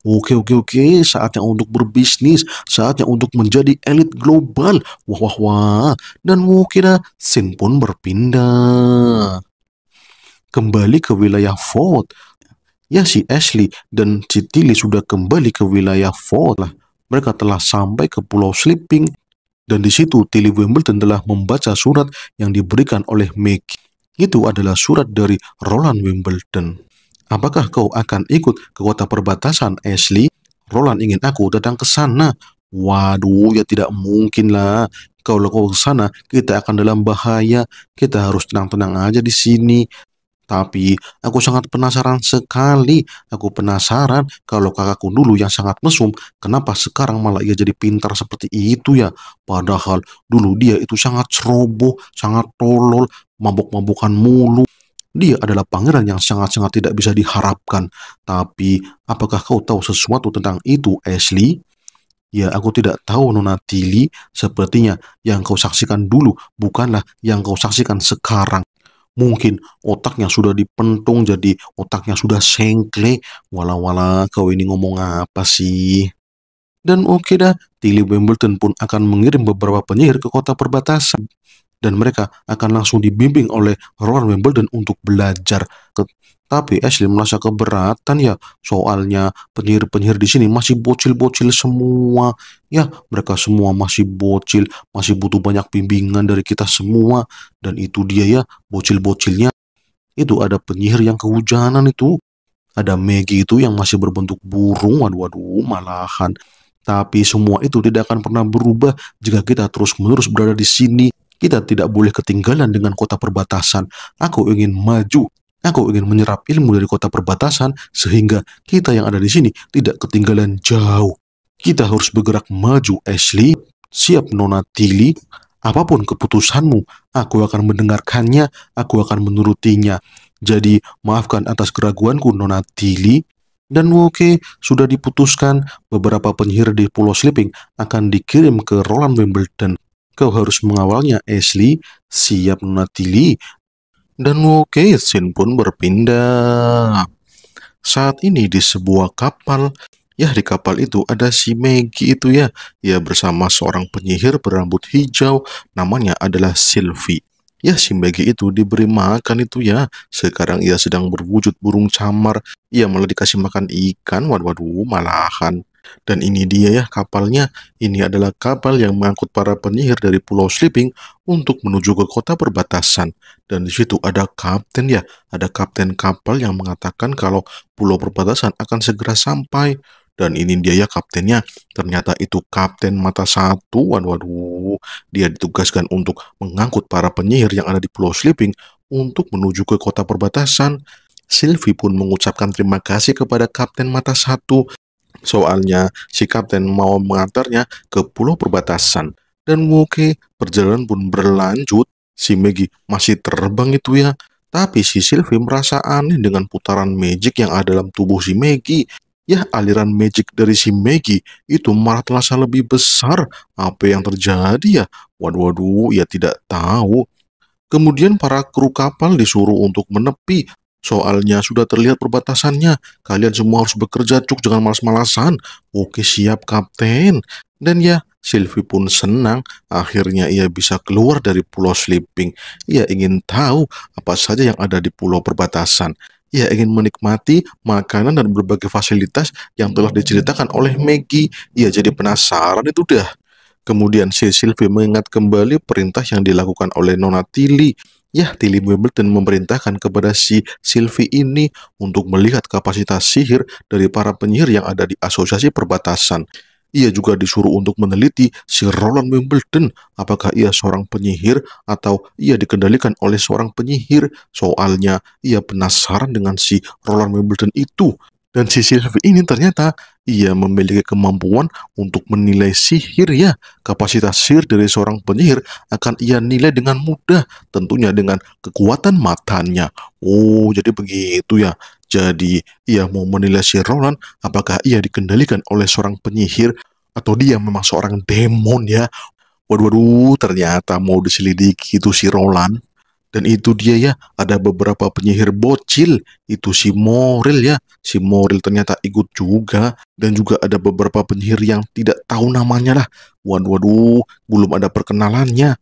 Oke oke oke, saatnya untuk berbisnis, saatnya untuk menjadi elit global. Wah wah wah. Dan mungkin Sin pun berpindah kembali ke wilayah Ford, Ya si Ashley dan si Tilly sudah kembali ke wilayah Ford lah. Mereka telah sampai ke Pulau Sleeping dan di situ Tilly Wimbledon telah membaca surat yang diberikan oleh Maggie. Itu adalah surat dari Roland Wimbledon. Apakah kau akan ikut ke kota perbatasan, Ashley? Roland ingin aku datang ke sana. Waduh, ya tidak mungkin lah. Kalau kau ke sana, kita akan dalam bahaya. Kita harus tenang-tenang aja di sini. Tapi aku sangat penasaran sekali. Aku penasaran kalau kakakku dulu yang sangat mesum, kenapa sekarang malah ia jadi pintar seperti itu ya? Padahal dulu dia itu sangat ceroboh, sangat tolol, mabuk-mabukan mulu. Dia adalah pangeran yang sangat-sangat tidak bisa diharapkan. Tapi apakah kau tahu sesuatu tentang itu, Ashley? Ya, aku tidak tahu Nona Tilly. Sepertinya yang kau saksikan dulu bukanlah yang kau saksikan sekarang. Mungkin otak yang sudah dipentung jadi otak yang sudah sengkle. Wala-wala kau ini ngomong apa sih? Dan oke okay dah, Tilly Wimbledon pun akan mengirim beberapa penyihir ke kota perbatasan dan mereka akan langsung dibimbing oleh Ron Wimbledon untuk belajar. Tapi Ashley merasa keberatan ya, soalnya penyihir-penyihir di sini masih bocil-bocil semua. Ya, mereka semua masih bocil, masih butuh banyak bimbingan dari kita semua. Dan itu dia ya, bocil-bocilnya. Itu ada penyihir yang kehujanan itu. Ada Maggie itu yang masih berbentuk burung, waduh-waduh malahan. Tapi semua itu tidak akan pernah berubah jika kita terus-menerus berada di sini kita tidak boleh ketinggalan dengan kota perbatasan. Aku ingin maju. Aku ingin menyerap ilmu dari kota perbatasan sehingga kita yang ada di sini tidak ketinggalan jauh. Kita harus bergerak maju, Ashley. Siap, Nona Tilly. Apapun keputusanmu, aku akan mendengarkannya, aku akan menurutinya. Jadi, maafkan atas keraguanku, Nona Tilly. Dan okay, sudah diputuskan beberapa penyihir di Pulau Sleeping akan dikirim ke Roland Wimbledon Kau harus mengawalnya, Ashley. Siap, Natili. Dan Woke Sin pun berpindah. Saat ini di sebuah kapal, ya di kapal itu ada si Maggie itu ya. Ya bersama seorang penyihir berambut hijau, namanya adalah Sylvie. Ya si Maggie itu diberi makan itu ya. Sekarang ia sedang berwujud burung camar. Ia malah dikasih makan ikan. Waduh, waduh malahan. Dan ini dia ya kapalnya. Ini adalah kapal yang mengangkut para penyihir dari Pulau Sleeping untuk menuju ke kota perbatasan. Dan di situ ada kapten ya, ada kapten kapal yang mengatakan kalau pulau perbatasan akan segera sampai dan ini dia ya kaptennya ternyata itu kapten mata satu waduh, waduh dia ditugaskan untuk mengangkut para penyihir yang ada di pulau sleeping untuk menuju ke kota perbatasan Sylvie pun mengucapkan terima kasih kepada Kapten Mata Satu Soalnya si kapten mau mengantarnya ke pulau perbatasan. Dan oke, perjalanan pun berlanjut. Si Maggie masih terbang itu ya. Tapi si Sylvie merasa aneh dengan putaran magic yang ada dalam tubuh si Maggie. Ya aliran magic dari si Maggie itu malah terasa lebih besar. Apa yang terjadi ya? Waduh, waduh, ya tidak tahu. Kemudian para kru kapal disuruh untuk menepi Soalnya sudah terlihat perbatasannya. Kalian semua harus bekerja, Cuk. Jangan malas-malasan. Oke, siap, Kapten. Dan ya, Sylvie pun senang akhirnya ia bisa keluar dari pulau Sleeping. Ia ingin tahu apa saja yang ada di pulau perbatasan. Ia ingin menikmati makanan dan berbagai fasilitas yang telah diceritakan oleh Maggie. Ia jadi penasaran itu dah. Kemudian si Sylvie mengingat kembali perintah yang dilakukan oleh Nona Tilly Ya, Tilly Wimbledon memerintahkan kepada si Sylvie ini untuk melihat kapasitas sihir dari para penyihir yang ada di asosiasi perbatasan. Ia juga disuruh untuk meneliti si Roland Wimbledon, apakah ia seorang penyihir atau ia dikendalikan oleh seorang penyihir. Soalnya ia penasaran dengan si Roland Wimbledon itu. Dan si Sylvie ini ternyata ia memiliki kemampuan untuk menilai sihir ya. Kapasitas sihir dari seorang penyihir akan ia nilai dengan mudah, tentunya dengan kekuatan matanya. Oh, jadi begitu ya. Jadi, ia mau menilai si Roland apakah ia dikendalikan oleh seorang penyihir atau dia memang seorang demon ya. Waduh, waduh, ternyata mau diselidiki itu si Roland. Dan itu dia ya, ada beberapa penyihir bocil. Itu si Moril ya. Si Moril ternyata ikut juga. Dan juga ada beberapa penyihir yang tidak tahu namanya lah. Waduh, waduh, belum ada perkenalannya.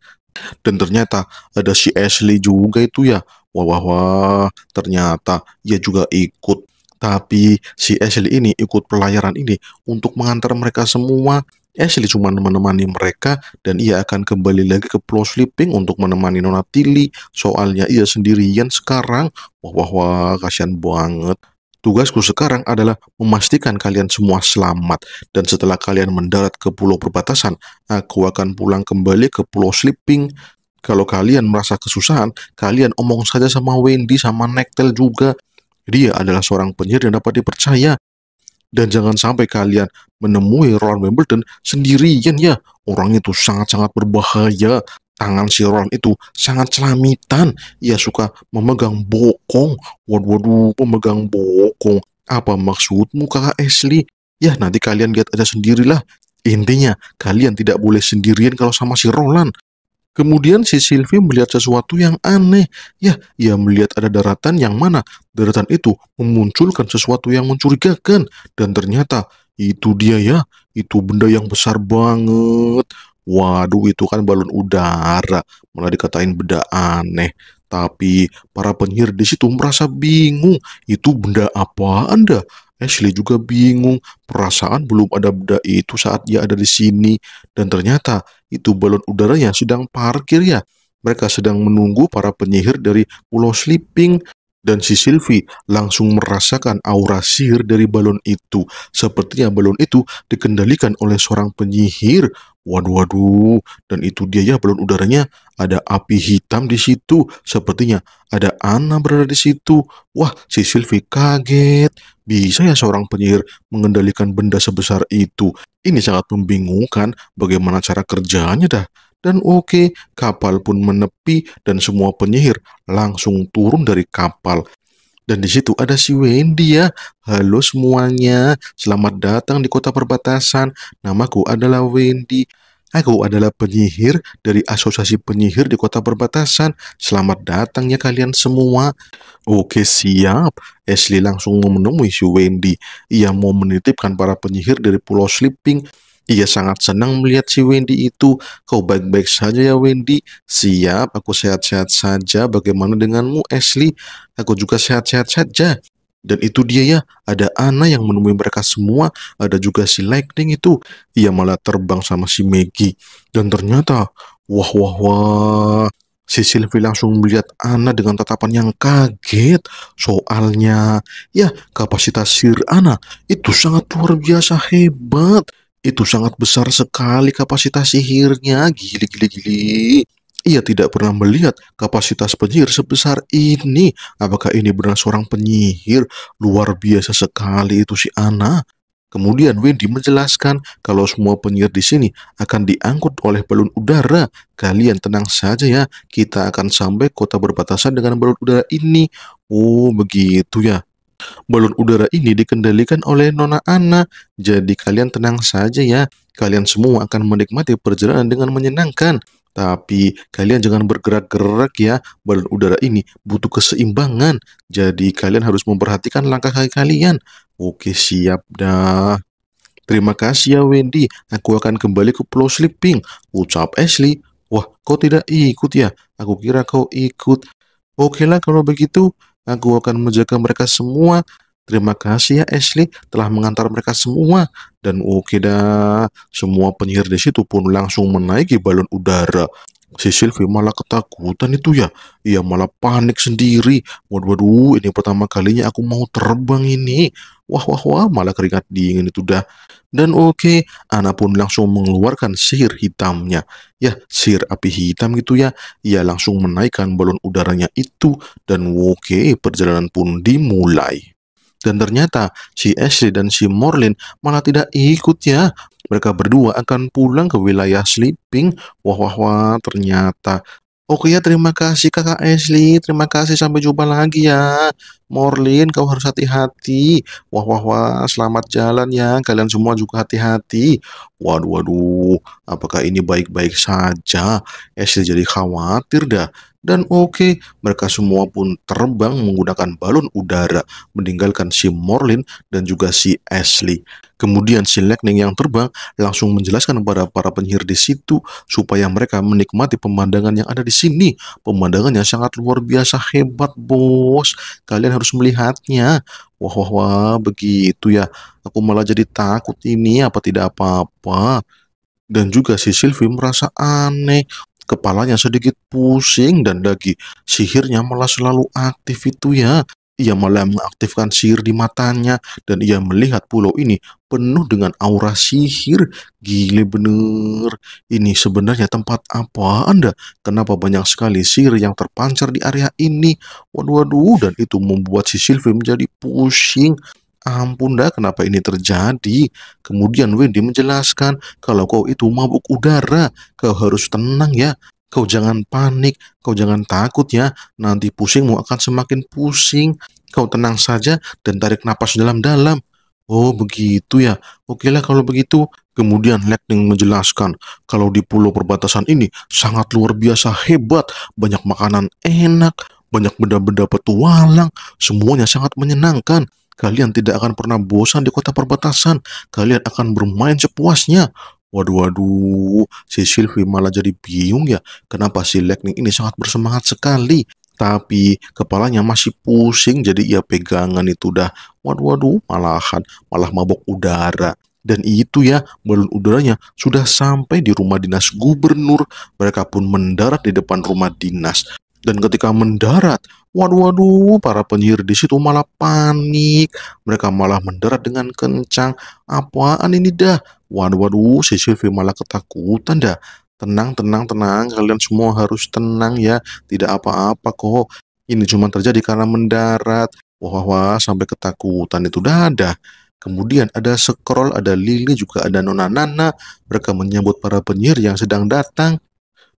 Dan ternyata ada si Ashley juga itu ya. Wah, wah, wah. Ternyata ia juga ikut. Tapi si Ashley ini ikut pelayaran ini untuk mengantar mereka semua Ashley cuma menemani mereka dan ia akan kembali lagi ke Pulau Sleeping untuk menemani Nona Tilly. Soalnya ia sendirian sekarang. Wah, wah, wah, kasihan banget. Tugasku sekarang adalah memastikan kalian semua selamat dan setelah kalian mendarat ke pulau perbatasan, aku akan pulang kembali ke pulau Sleeping. Kalau kalian merasa kesusahan, kalian omong saja sama Wendy sama Nektel juga. Dia adalah seorang penyihir yang dapat dipercaya. Dan jangan sampai kalian menemui Roland Wimbledon sendirian ya. Orang itu sangat-sangat berbahaya. Tangan si Roland itu sangat celamitan. Ia suka memegang bokong. Waduh, waduh, memegang bokong. Apa maksudmu kakak Ashley? Ya, nanti kalian lihat aja sendirilah. Intinya, kalian tidak boleh sendirian kalau sama si Roland. Kemudian si Sylvie melihat sesuatu yang aneh. Ya, ia melihat ada daratan yang mana daratan itu memunculkan sesuatu yang mencurigakan. Dan ternyata itu dia ya, itu benda yang besar banget. Waduh, itu kan balon udara. Malah dikatain benda aneh. Tapi para penyihir di situ merasa bingung. Itu benda apa Anda? Ashley juga bingung, perasaan belum ada benda itu saat dia ada di sini, dan ternyata itu balon udara yang sedang parkir ya. Mereka sedang menunggu para penyihir dari Pulau Sleeping, dan si Sylvie langsung merasakan aura sihir dari balon itu. Sepertinya balon itu dikendalikan oleh seorang penyihir. Waduh, waduh. Dan itu dia ya balon udaranya. Ada api hitam di situ. Sepertinya ada Anna berada di situ. Wah, si Sylvie kaget. Bisa ya seorang penyihir mengendalikan benda sebesar itu? Ini sangat membingungkan bagaimana cara kerjanya dah. Dan oke, okay, kapal pun menepi dan semua penyihir langsung turun dari kapal. Dan di situ ada si Wendy ya. Halo semuanya, selamat datang di kota perbatasan. Namaku adalah Wendy. Aku adalah penyihir dari asosiasi penyihir di kota perbatasan. Selamat datang ya kalian semua. Oke siap. Ashley langsung menemui si Wendy. Ia mau menitipkan para penyihir dari Pulau Sleeping ia sangat senang melihat si Wendy itu. Kau baik-baik saja ya Wendy? Siap, aku sehat-sehat saja. Bagaimana denganmu Ashley? Aku juga sehat-sehat saja. Dan itu dia ya, ada Anna yang menemui mereka semua, ada juga si Lightning itu. Ia malah terbang sama si Maggie. Dan ternyata, wah wah wah, Si Sylvie langsung melihat Anna dengan tatapan yang kaget. Soalnya, ya kapasitas sihir Anna itu sangat luar biasa hebat. Itu sangat besar sekali kapasitas sihirnya. Gili, gili, gili. Ia tidak pernah melihat kapasitas penyihir sebesar ini. Apakah ini benar seorang penyihir? Luar biasa sekali itu si Ana. Kemudian Wendy menjelaskan kalau semua penyihir di sini akan diangkut oleh balon udara. Kalian tenang saja ya, kita akan sampai kota berbatasan dengan balon udara ini. Oh begitu ya, balon udara ini dikendalikan oleh Nona Ana. Jadi kalian tenang saja ya. Kalian semua akan menikmati perjalanan dengan menyenangkan. Tapi kalian jangan bergerak-gerak ya. Balon udara ini butuh keseimbangan. Jadi kalian harus memperhatikan langkah kaki kalian. Oke, siap dah. Terima kasih ya Wendy. Aku akan kembali ke Pulau Sleeping. Ucap Ashley. Wah, kau tidak ikut ya? Aku kira kau ikut. Oke lah kalau begitu, Aku akan menjaga mereka semua. Terima kasih ya Ashley telah mengantar mereka semua. Dan oke dah, semua penyihir di situ pun langsung menaiki balon udara. Si Sylvie malah ketakutan itu ya. Ia malah panik sendiri. Waduh, waduh, ini pertama kalinya aku mau terbang ini. Wah, wah, wah, malah keringat dingin itu dah. Dan oke, okay, Ana pun langsung mengeluarkan sihir hitamnya. Ya, sihir api hitam gitu ya. Ia langsung menaikkan balon udaranya itu dan oke, okay, perjalanan pun dimulai. Dan ternyata si Ashley dan si Morlin malah tidak ikut ya. Mereka berdua akan pulang ke wilayah Sleeping. Wah wah wah, ternyata Oke ya, terima kasih kakak Ashley. Terima kasih, sampai jumpa lagi ya. Morlin kau harus hati-hati wah wah wah selamat jalan ya kalian semua juga hati-hati waduh waduh apakah ini baik-baik saja Ashley jadi khawatir dah dan oke, okay, mereka semua pun terbang menggunakan balon udara, meninggalkan si Morlin dan juga si Ashley. Kemudian si Lightning yang terbang langsung menjelaskan kepada para penyihir di situ supaya mereka menikmati pemandangan yang ada di sini. Pemandangan yang sangat luar biasa hebat, bos. Kalian harus melihatnya. Wah, wah, wah, begitu ya. Aku malah jadi takut ini, apa tidak apa-apa. Dan juga si Sylvie merasa aneh. Kepalanya sedikit pusing dan lagi sihirnya malah selalu aktif itu ya. Ia malah mengaktifkan sihir di matanya dan ia melihat pulau ini penuh dengan aura sihir. Gile bener. Ini sebenarnya tempat apa Anda? Kenapa banyak sekali sihir yang terpancar di area ini? Waduh, waduh. Dan itu membuat si Sylvie menjadi pusing. Ampun dah kenapa ini terjadi? Kemudian Wendy menjelaskan kalau kau itu mabuk udara, kau harus tenang ya. Kau jangan panik, kau jangan takut ya. Nanti pusingmu akan semakin pusing. Kau tenang saja dan tarik napas dalam-dalam. Oh begitu ya. Oke lah kalau begitu. Kemudian Lightning menjelaskan kalau di pulau perbatasan ini sangat luar biasa hebat, banyak makanan enak, banyak benda-benda petualang, semuanya sangat menyenangkan. Kalian tidak akan pernah bosan di kota perbatasan. Kalian akan bermain sepuasnya. Waduh, waduh, si Sylvie malah jadi bingung ya. Kenapa si Lightning ini sangat bersemangat sekali? Tapi kepalanya masih pusing jadi ia pegangan itu dah. Waduh, waduh, malahan, malah mabok udara. Dan itu ya, balon udaranya sudah sampai di rumah dinas gubernur. Mereka pun mendarat di depan rumah dinas. Dan ketika mendarat, waduh waduh, para penyihir di situ malah panik. Mereka malah mendarat dengan kencang. Apaan ini dah? Waduh waduh, si Sylvie malah ketakutan dah. Tenang, tenang, tenang. Kalian semua harus tenang ya. Tidak apa-apa kok. Ini cuma terjadi karena mendarat. Wah, wah, wah, sampai ketakutan itu dadah. Kemudian ada scroll, ada Lily, juga ada Nona Nana. Mereka menyambut para penyihir yang sedang datang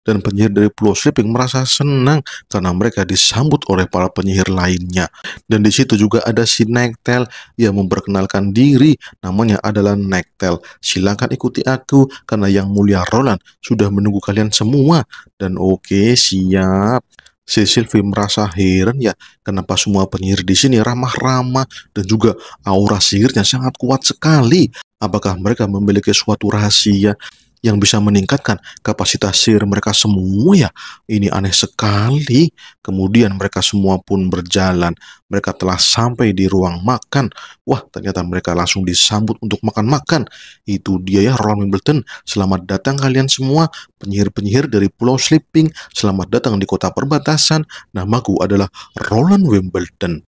dan penyihir dari Pulau Sleeping merasa senang karena mereka disambut oleh para penyihir lainnya. Dan di situ juga ada si Nektel yang memperkenalkan diri, namanya adalah Nektel. Silakan ikuti aku karena yang mulia Roland sudah menunggu kalian semua. Dan oke, okay, siap. Si Sylvie merasa heran ya kenapa semua penyihir di sini ramah-ramah dan juga aura sihirnya sangat kuat sekali. Apakah mereka memiliki suatu rahasia yang bisa meningkatkan kapasitas sihir mereka semua ya. Ini aneh sekali. Kemudian mereka semua pun berjalan. Mereka telah sampai di ruang makan. Wah, ternyata mereka langsung disambut untuk makan-makan. Itu dia ya Roland Wimbledon. Selamat datang kalian semua, penyihir-penyihir dari Pulau Sleeping. Selamat datang di kota perbatasan. Namaku adalah Roland Wimbledon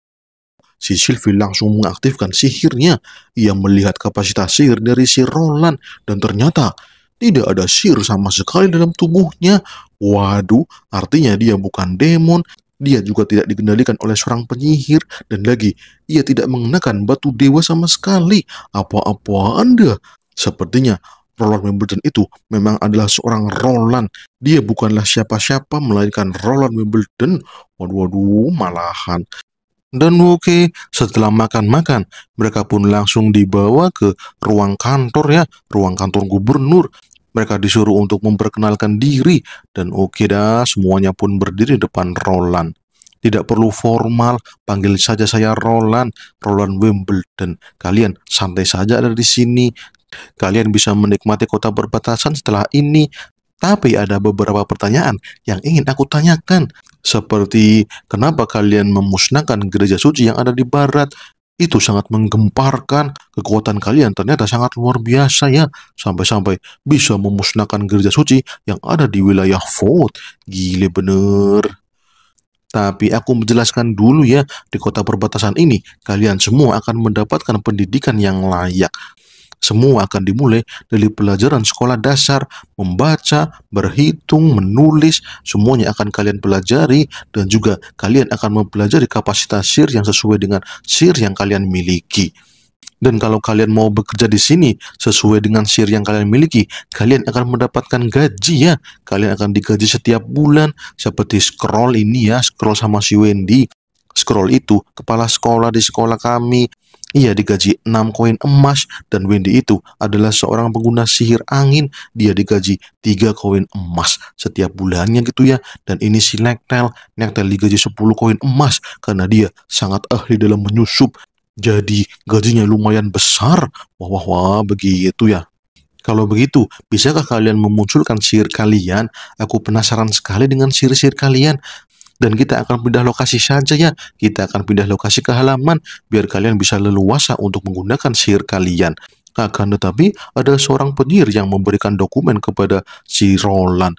si Sylvie langsung mengaktifkan sihirnya. Ia melihat kapasitas sihir dari si Roland dan ternyata tidak ada sihir sama sekali dalam tubuhnya. Waduh, artinya dia bukan demon, dia juga tidak dikendalikan oleh seorang penyihir dan lagi ia tidak mengenakan batu dewa sama sekali. Apa-apa Anda? Sepertinya Roland Wimbledon itu memang adalah seorang Roland. Dia bukanlah siapa-siapa melainkan Roland Wimbledon. Waduh, waduh, malahan. Dan oke, okay, setelah makan-makan, mereka pun langsung dibawa ke ruang kantor ya, ruang kantor gubernur. Mereka disuruh untuk memperkenalkan diri dan dah semuanya pun berdiri depan Roland. Tidak perlu formal, panggil saja saya Roland, Roland Wimbledon. Kalian santai saja ada di sini. Kalian bisa menikmati kota perbatasan setelah ini. Tapi ada beberapa pertanyaan yang ingin aku tanyakan. Seperti, kenapa kalian memusnahkan gereja suci yang ada di barat? itu sangat menggemparkan kekuatan kalian ternyata sangat luar biasa ya sampai-sampai bisa memusnahkan gereja suci yang ada di wilayah Fort gile bener tapi aku menjelaskan dulu ya di kota perbatasan ini kalian semua akan mendapatkan pendidikan yang layak semua akan dimulai dari pelajaran sekolah dasar, membaca, berhitung, menulis, semuanya akan kalian pelajari dan juga kalian akan mempelajari kapasitas sir yang sesuai dengan sir yang kalian miliki. Dan kalau kalian mau bekerja di sini sesuai dengan sir yang kalian miliki, kalian akan mendapatkan gaji ya. Kalian akan digaji setiap bulan seperti scroll ini ya, scroll sama si Wendy. Scroll itu kepala sekolah di sekolah kami, ia digaji 6 koin emas dan Wendy itu adalah seorang pengguna sihir angin. Dia digaji 3 koin emas setiap bulannya gitu ya. Dan ini si Nektel, Nektel digaji 10 koin emas karena dia sangat ahli dalam menyusup. Jadi gajinya lumayan besar. Wah wah wah begitu ya. Kalau begitu, bisakah kalian memunculkan sihir kalian? Aku penasaran sekali dengan sihir-sihir kalian dan kita akan pindah lokasi saja ya. Kita akan pindah lokasi ke halaman biar kalian bisa leluasa untuk menggunakan sihir kalian. Akan tetapi ada seorang penyihir yang memberikan dokumen kepada si Roland.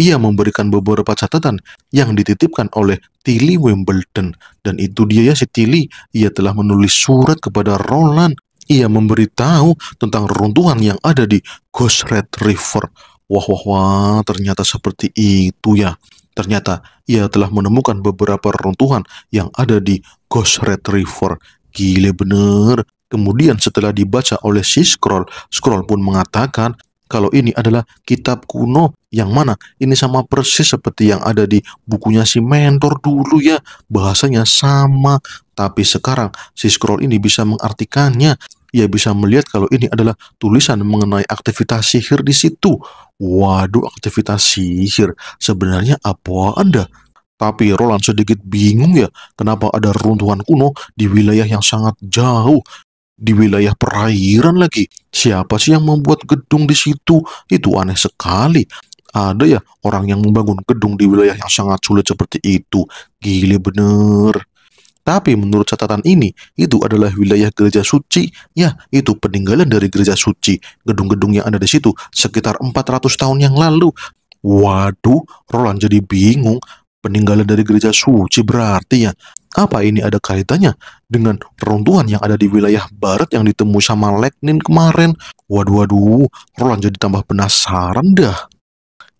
Ia memberikan beberapa catatan yang dititipkan oleh Tilly Wimbledon. Dan itu dia ya si Tilly. Ia telah menulis surat kepada Roland. Ia memberitahu tentang runtuhan yang ada di Ghost Red River. Wah, wah, wah, ternyata seperti itu ya. Ternyata ia telah menemukan beberapa reruntuhan yang ada di Ghost Red River. Gile bener. Kemudian setelah dibaca oleh si Scroll, Scroll pun mengatakan kalau ini adalah kitab kuno yang mana ini sama persis seperti yang ada di bukunya si mentor dulu ya bahasanya sama tapi sekarang si scroll ini bisa mengartikannya ia bisa melihat kalau ini adalah tulisan mengenai aktivitas sihir di situ Waduh, aktivitas sihir. Sebenarnya apa Anda? Tapi Roland sedikit bingung ya, kenapa ada runtuhan kuno di wilayah yang sangat jauh, di wilayah perairan lagi. Siapa sih yang membuat gedung di situ? Itu aneh sekali. Ada ya orang yang membangun gedung di wilayah yang sangat sulit seperti itu. Gile bener. Tapi menurut catatan ini, itu adalah wilayah gereja suci. Ya, itu peninggalan dari gereja suci. Gedung-gedung yang ada di situ sekitar 400 tahun yang lalu. Waduh, Roland jadi bingung. Peninggalan dari gereja suci berarti ya. Apa ini ada kaitannya dengan reruntuhan yang ada di wilayah barat yang ditemui sama Leknin kemarin? Waduh, waduh, Roland jadi tambah penasaran dah.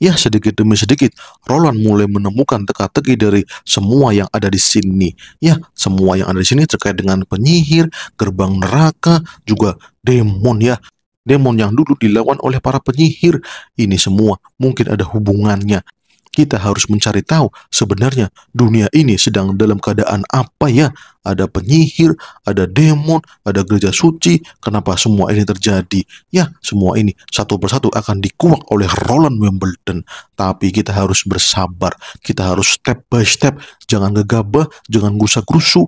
Ya sedikit demi sedikit, Roland mulai menemukan teka-teki dari semua yang ada di sini. Ya, semua yang ada di sini terkait dengan penyihir, gerbang neraka, juga demon ya. Demon yang dulu dilawan oleh para penyihir, ini semua mungkin ada hubungannya kita harus mencari tahu sebenarnya dunia ini sedang dalam keadaan apa ya? Ada penyihir, ada demon, ada gereja suci. Kenapa semua ini terjadi? Ya, semua ini satu persatu akan dikuak oleh Roland Wimbledon. Tapi kita harus bersabar. Kita harus step by step. Jangan gegabah, jangan gusak gusuh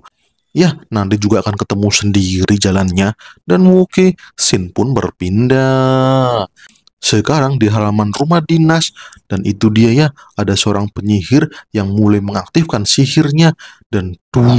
Ya, nanti juga akan ketemu sendiri jalannya. Dan okay, Sin pun berpindah. Sekarang di halaman rumah dinas dan itu dia ya ada seorang penyihir yang mulai mengaktifkan sihirnya dan tuh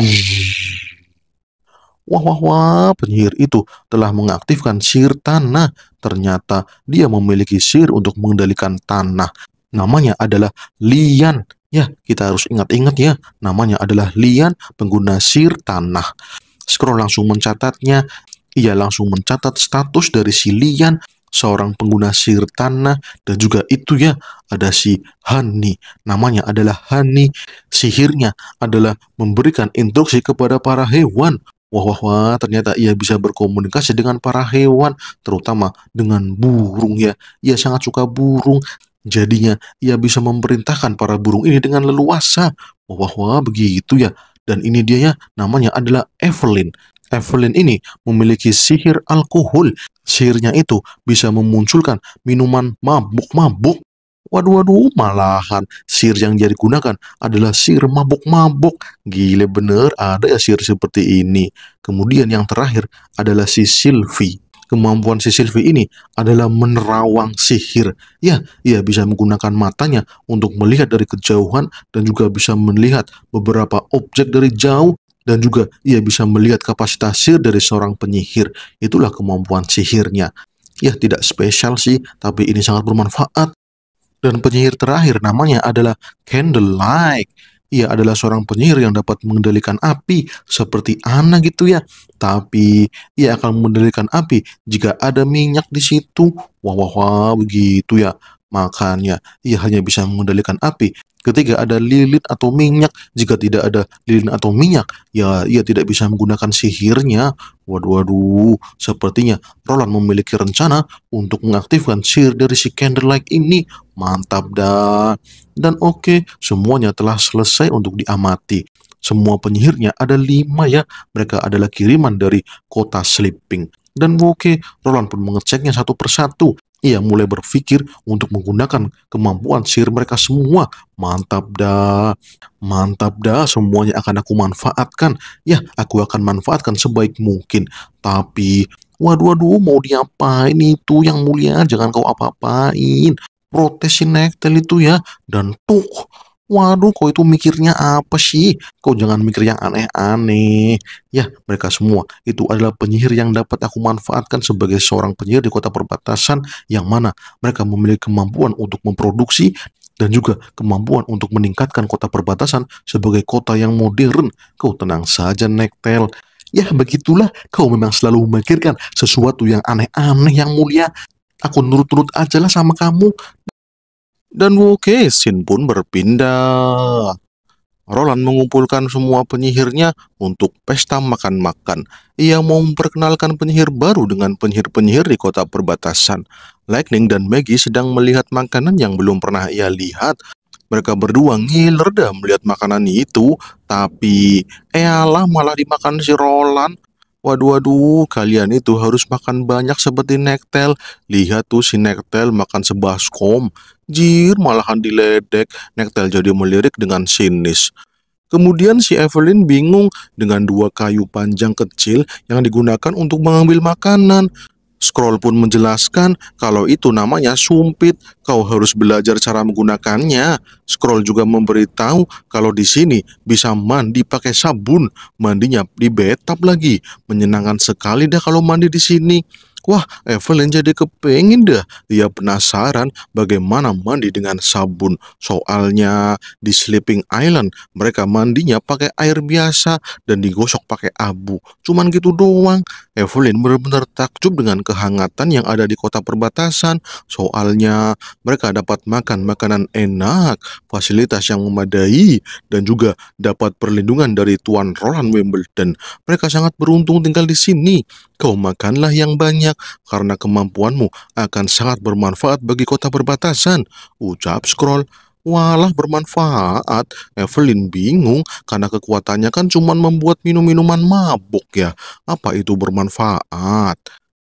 Wah wah wah penyihir itu telah mengaktifkan sihir tanah. Ternyata dia memiliki sihir untuk mengendalikan tanah. Namanya adalah Lian. Ya, kita harus ingat-ingat ya. Namanya adalah Lian pengguna sihir tanah. Scroll langsung mencatatnya. Ia langsung mencatat status dari si Lian seorang pengguna sihir tanah dan juga itu ya ada si Hani. Namanya adalah Hani. Sihirnya adalah memberikan instruksi kepada para hewan. Wah, wah, wah, ternyata ia bisa berkomunikasi dengan para hewan, terutama dengan burung ya. Ia sangat suka burung, jadinya ia bisa memerintahkan para burung ini dengan leluasa. Wah, wah, wah, begitu ya. Dan ini dia ya, namanya adalah Evelyn. Evelyn ini memiliki sihir alkohol. Sihirnya itu bisa memunculkan minuman mabuk-mabuk. Waduh, waduh, malahan sihir yang dia digunakan adalah sihir mabuk-mabuk. Gile bener ada ya sihir seperti ini. Kemudian yang terakhir adalah si Sylvie kemampuan si Sylvie ini adalah menerawang sihir. Ya, ia bisa menggunakan matanya untuk melihat dari kejauhan dan juga bisa melihat beberapa objek dari jauh dan juga ia bisa melihat kapasitas sihir dari seorang penyihir. Itulah kemampuan sihirnya. Ya, tidak spesial sih, tapi ini sangat bermanfaat. Dan penyihir terakhir namanya adalah Candlelight. Ia adalah seorang penyihir yang dapat mengendalikan api seperti anak gitu ya. Tapi ia akan mengendalikan api jika ada minyak di situ. Wah wah wah begitu ya. Makanya ia hanya bisa mengendalikan api Ketiga, ada lilin atau minyak. Jika tidak ada lilin atau minyak, ya ia tidak bisa menggunakan sihirnya. Waduh, waduh, sepertinya Roland memiliki rencana untuk mengaktifkan sihir dari si Candlelight ini. Mantap dah. Dan oke, okay, semuanya telah selesai untuk diamati semua penyihirnya ada lima ya. Mereka adalah kiriman dari kota Sleeping. Dan oke, okay, Roland pun mengeceknya satu persatu. Ia mulai berpikir untuk menggunakan kemampuan sihir mereka semua. Mantap dah, mantap dah semuanya akan aku manfaatkan. Ya, aku akan manfaatkan sebaik mungkin. Tapi, waduh waduh mau diapain itu yang mulia, jangan kau apa-apain. Protes si nektel itu ya, dan tuh Waduh, kau itu mikirnya apa sih? Kau jangan mikir yang aneh-aneh. Ya, mereka semua itu adalah penyihir yang dapat aku manfaatkan sebagai seorang penyihir di kota perbatasan yang mana mereka memiliki kemampuan untuk memproduksi dan juga kemampuan untuk meningkatkan kota perbatasan sebagai kota yang modern. Kau tenang saja, Nektel. Ya, begitulah kau memang selalu memikirkan sesuatu yang aneh-aneh yang mulia. Aku nurut-nurut ajalah sama kamu dan Wu Kesin pun berpindah. Roland mengumpulkan semua penyihirnya untuk pesta makan-makan. Ia mau memperkenalkan penyihir baru dengan penyihir-penyihir di kota perbatasan. Lightning dan Maggie sedang melihat makanan yang belum pernah ia lihat. Mereka berdua ngiler dah melihat makanan itu, tapi ealah eh malah dimakan si Roland. Waduh, waduh, kalian itu harus makan banyak seperti nektel. Lihat tuh si nektel makan sebaskom. Jir, malahan diledek. Nektel jadi melirik dengan sinis. Kemudian si Evelyn bingung dengan dua kayu panjang kecil yang digunakan untuk mengambil makanan. Scroll pun menjelaskan kalau itu namanya sumpit, kau harus belajar cara menggunakannya. Scroll juga memberitahu kalau di sini bisa mandi pakai sabun, mandinya di bathtub lagi. Menyenangkan sekali dah kalau mandi di sini. Wah, Evelyn jadi kepengin dah. Dia penasaran bagaimana mandi dengan sabun. Soalnya di Sleeping Island, mereka mandinya pakai air biasa dan digosok pakai abu. Cuman gitu doang. Evelyn benar-benar takjub dengan kehangatan yang ada di kota perbatasan. Soalnya mereka dapat makan makanan enak, fasilitas yang memadai, dan juga dapat perlindungan dari Tuan Roland Wimbledon. Mereka sangat beruntung tinggal di sini. Kau makanlah yang banyak, karena kemampuanmu akan sangat bermanfaat bagi kota perbatasan. Ucap Scroll. Walah bermanfaat. Evelyn bingung karena kekuatannya kan cuma membuat minum-minuman mabuk ya. Apa itu bermanfaat?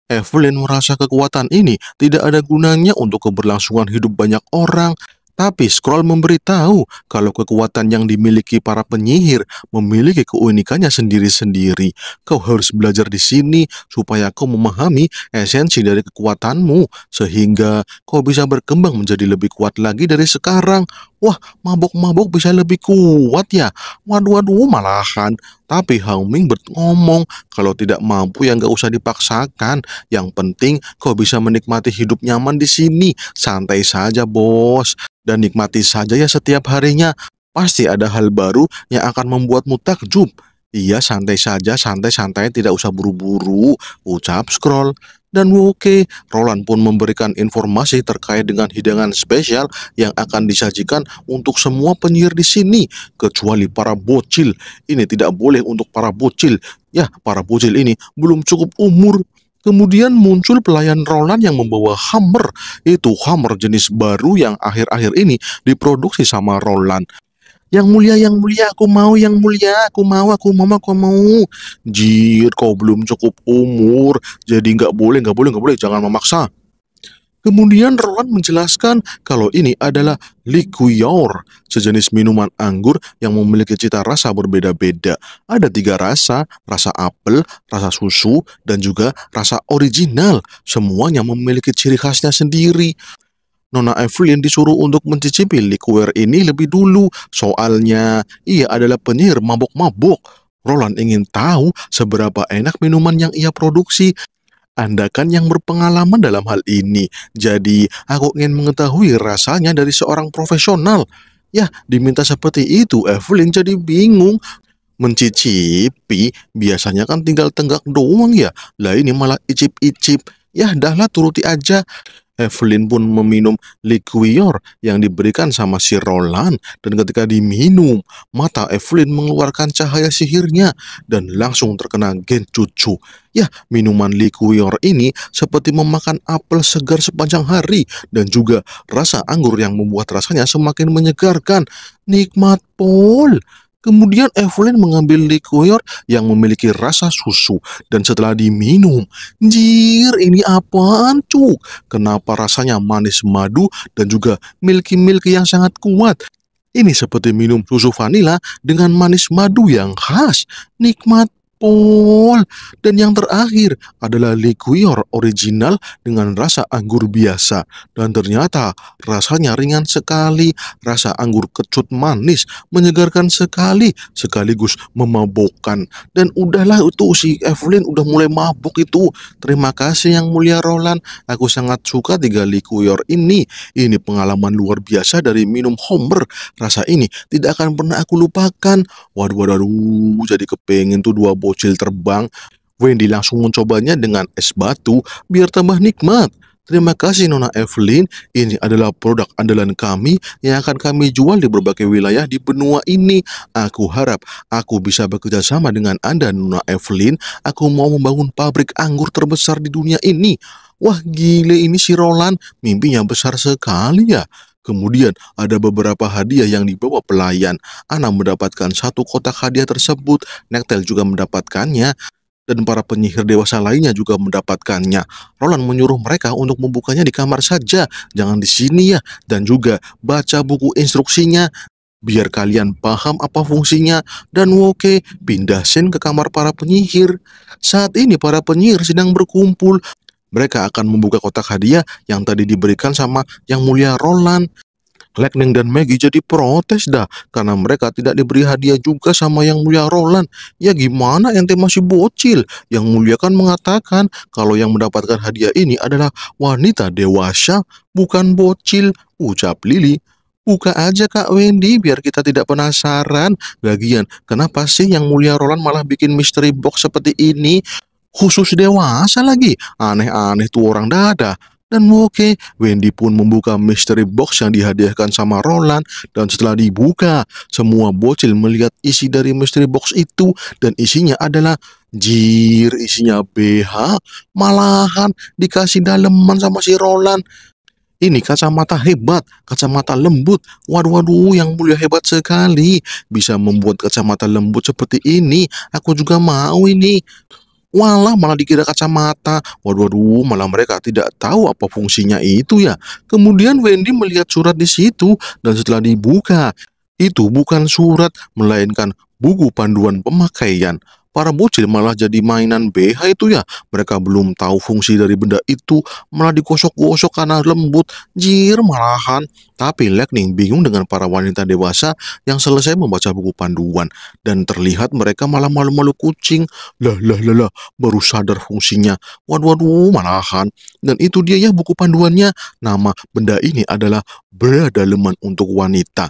Evelyn merasa kekuatan ini tidak ada gunanya untuk keberlangsungan hidup banyak orang tapi scroll memberitahu kalau kekuatan yang dimiliki para penyihir memiliki keunikannya sendiri-sendiri. Kau harus belajar di sini supaya kau memahami esensi dari kekuatanmu sehingga kau bisa berkembang menjadi lebih kuat lagi dari sekarang. Wah, mabok-mabok bisa lebih kuat ya. Waduh-waduh malahan. Tapi Hao Ming ngomong, kalau tidak mampu ya nggak usah dipaksakan. Yang penting kau bisa menikmati hidup nyaman di sini. Santai saja bos. Dan nikmati saja ya setiap harinya. Pasti ada hal baru yang akan membuatmu takjub. Iya santai saja, santai-santai tidak usah buru-buru. Ucap scroll dan Woke, Roland pun memberikan informasi terkait dengan hidangan spesial yang akan disajikan untuk semua penyihir di sini, kecuali para bocil. Ini tidak boleh untuk para bocil. Ya, para bocil ini belum cukup umur. Kemudian muncul pelayan Roland yang membawa hammer, itu hammer jenis baru yang akhir-akhir ini diproduksi sama Roland. Yang mulia, yang mulia, aku mau, yang mulia, aku mau, aku mau, aku mau. Jir, kau belum cukup umur, jadi nggak boleh, nggak boleh, nggak boleh, jangan memaksa. Kemudian Roland menjelaskan kalau ini adalah liqueur, sejenis minuman anggur yang memiliki cita rasa berbeda-beda. Ada tiga rasa, rasa apel, rasa susu, dan juga rasa original. Semuanya memiliki ciri khasnya sendiri. Nona Evelyn disuruh untuk mencicipi liqueur ini lebih dulu. Soalnya ia adalah penyihir mabuk-mabuk. Roland ingin tahu seberapa enak minuman yang ia produksi. Anda kan yang berpengalaman dalam hal ini. Jadi aku ingin mengetahui rasanya dari seorang profesional. Ya, diminta seperti itu Evelyn jadi bingung. Mencicipi biasanya kan tinggal tenggak doang ya. Lah ini malah icip-icip. Ya dahlah turuti aja. Evelyn pun meminum liqueur yang diberikan sama si Roland dan ketika diminum, mata Evelyn mengeluarkan cahaya sihirnya dan langsung terkena gen cucu. Ya, minuman liqueur ini seperti memakan apel segar sepanjang hari dan juga rasa anggur yang membuat rasanya semakin menyegarkan. Nikmat Paul. Kemudian Evelyn mengambil liquor yang memiliki rasa susu dan setelah diminum, jir ini apaan cuk? Kenapa rasanya manis madu dan juga milky-milky yang sangat kuat? Ini seperti minum susu vanila dengan manis madu yang khas. Nikmat Apple. Dan yang terakhir adalah liqueur original dengan rasa anggur biasa. Dan ternyata rasanya ringan sekali, rasa anggur kecut manis, menyegarkan sekali, sekaligus memabukkan. Dan udahlah itu si Evelyn udah mulai mabuk itu. Terima kasih yang mulia Roland, aku sangat suka tiga liqueur ini. Ini pengalaman luar biasa dari minum Homer. Rasa ini tidak akan pernah aku lupakan. Waduh, waduh, waduh jadi kepengen tuh dua botol bocil terbang, Wendy langsung mencobanya dengan es batu biar tambah nikmat. Terima kasih Nona Evelyn, ini adalah produk andalan kami yang akan kami jual di berbagai wilayah di benua ini. Aku harap aku bisa bekerja sama dengan Anda Nona Evelyn, aku mau membangun pabrik anggur terbesar di dunia ini. Wah gile ini si Roland, mimpinya besar sekali ya. Kemudian ada beberapa hadiah yang dibawa pelayan. Ana mendapatkan satu kotak hadiah tersebut, Nektel juga mendapatkannya, dan para penyihir dewasa lainnya juga mendapatkannya. Roland menyuruh mereka untuk membukanya di kamar saja, jangan di sini ya, dan juga baca buku instruksinya biar kalian paham apa fungsinya dan oke, pindah Shen ke kamar para penyihir. Saat ini para penyihir sedang berkumpul mereka akan membuka kotak hadiah yang tadi diberikan sama Yang Mulia Roland. Lightning dan Maggie jadi protes dah karena mereka tidak diberi hadiah juga sama yang mulia Roland. Ya gimana ente masih bocil? Yang mulia kan mengatakan kalau yang mendapatkan hadiah ini adalah wanita dewasa, bukan bocil, ucap Lily. Buka aja Kak Wendy biar kita tidak penasaran. Lagian, kenapa sih yang mulia Roland malah bikin misteri box seperti ini? Khusus dewasa lagi, aneh-aneh tuh orang dada. Dan oke, Wendy pun membuka mystery box yang dihadiahkan sama Roland dan setelah dibuka, semua bocil melihat isi dari mystery box itu dan isinya adalah jir, isinya BH, malahan dikasih daleman sama si Roland. Ini kacamata hebat, kacamata lembut. Waduh, waduh, yang mulia hebat sekali. Bisa membuat kacamata lembut seperti ini. Aku juga mau ini. Walah malah dikira kacamata. Waduh, waduh, malah mereka tidak tahu apa fungsinya itu ya. Kemudian Wendy melihat surat di situ dan setelah dibuka, itu bukan surat melainkan buku panduan pemakaian. Para bocil malah jadi mainan BH itu ya. Mereka belum tahu fungsi dari benda itu, malah digosok-gosok karena lembut, jir malahan. Tapi Lightning bingung dengan para wanita dewasa yang selesai membaca buku panduan dan terlihat mereka malah malu-malu kucing. Lah lah lah lah, baru sadar fungsinya. Waduh waduh malahan. Dan itu dia ya buku panduannya. Nama benda ini adalah berada leman untuk wanita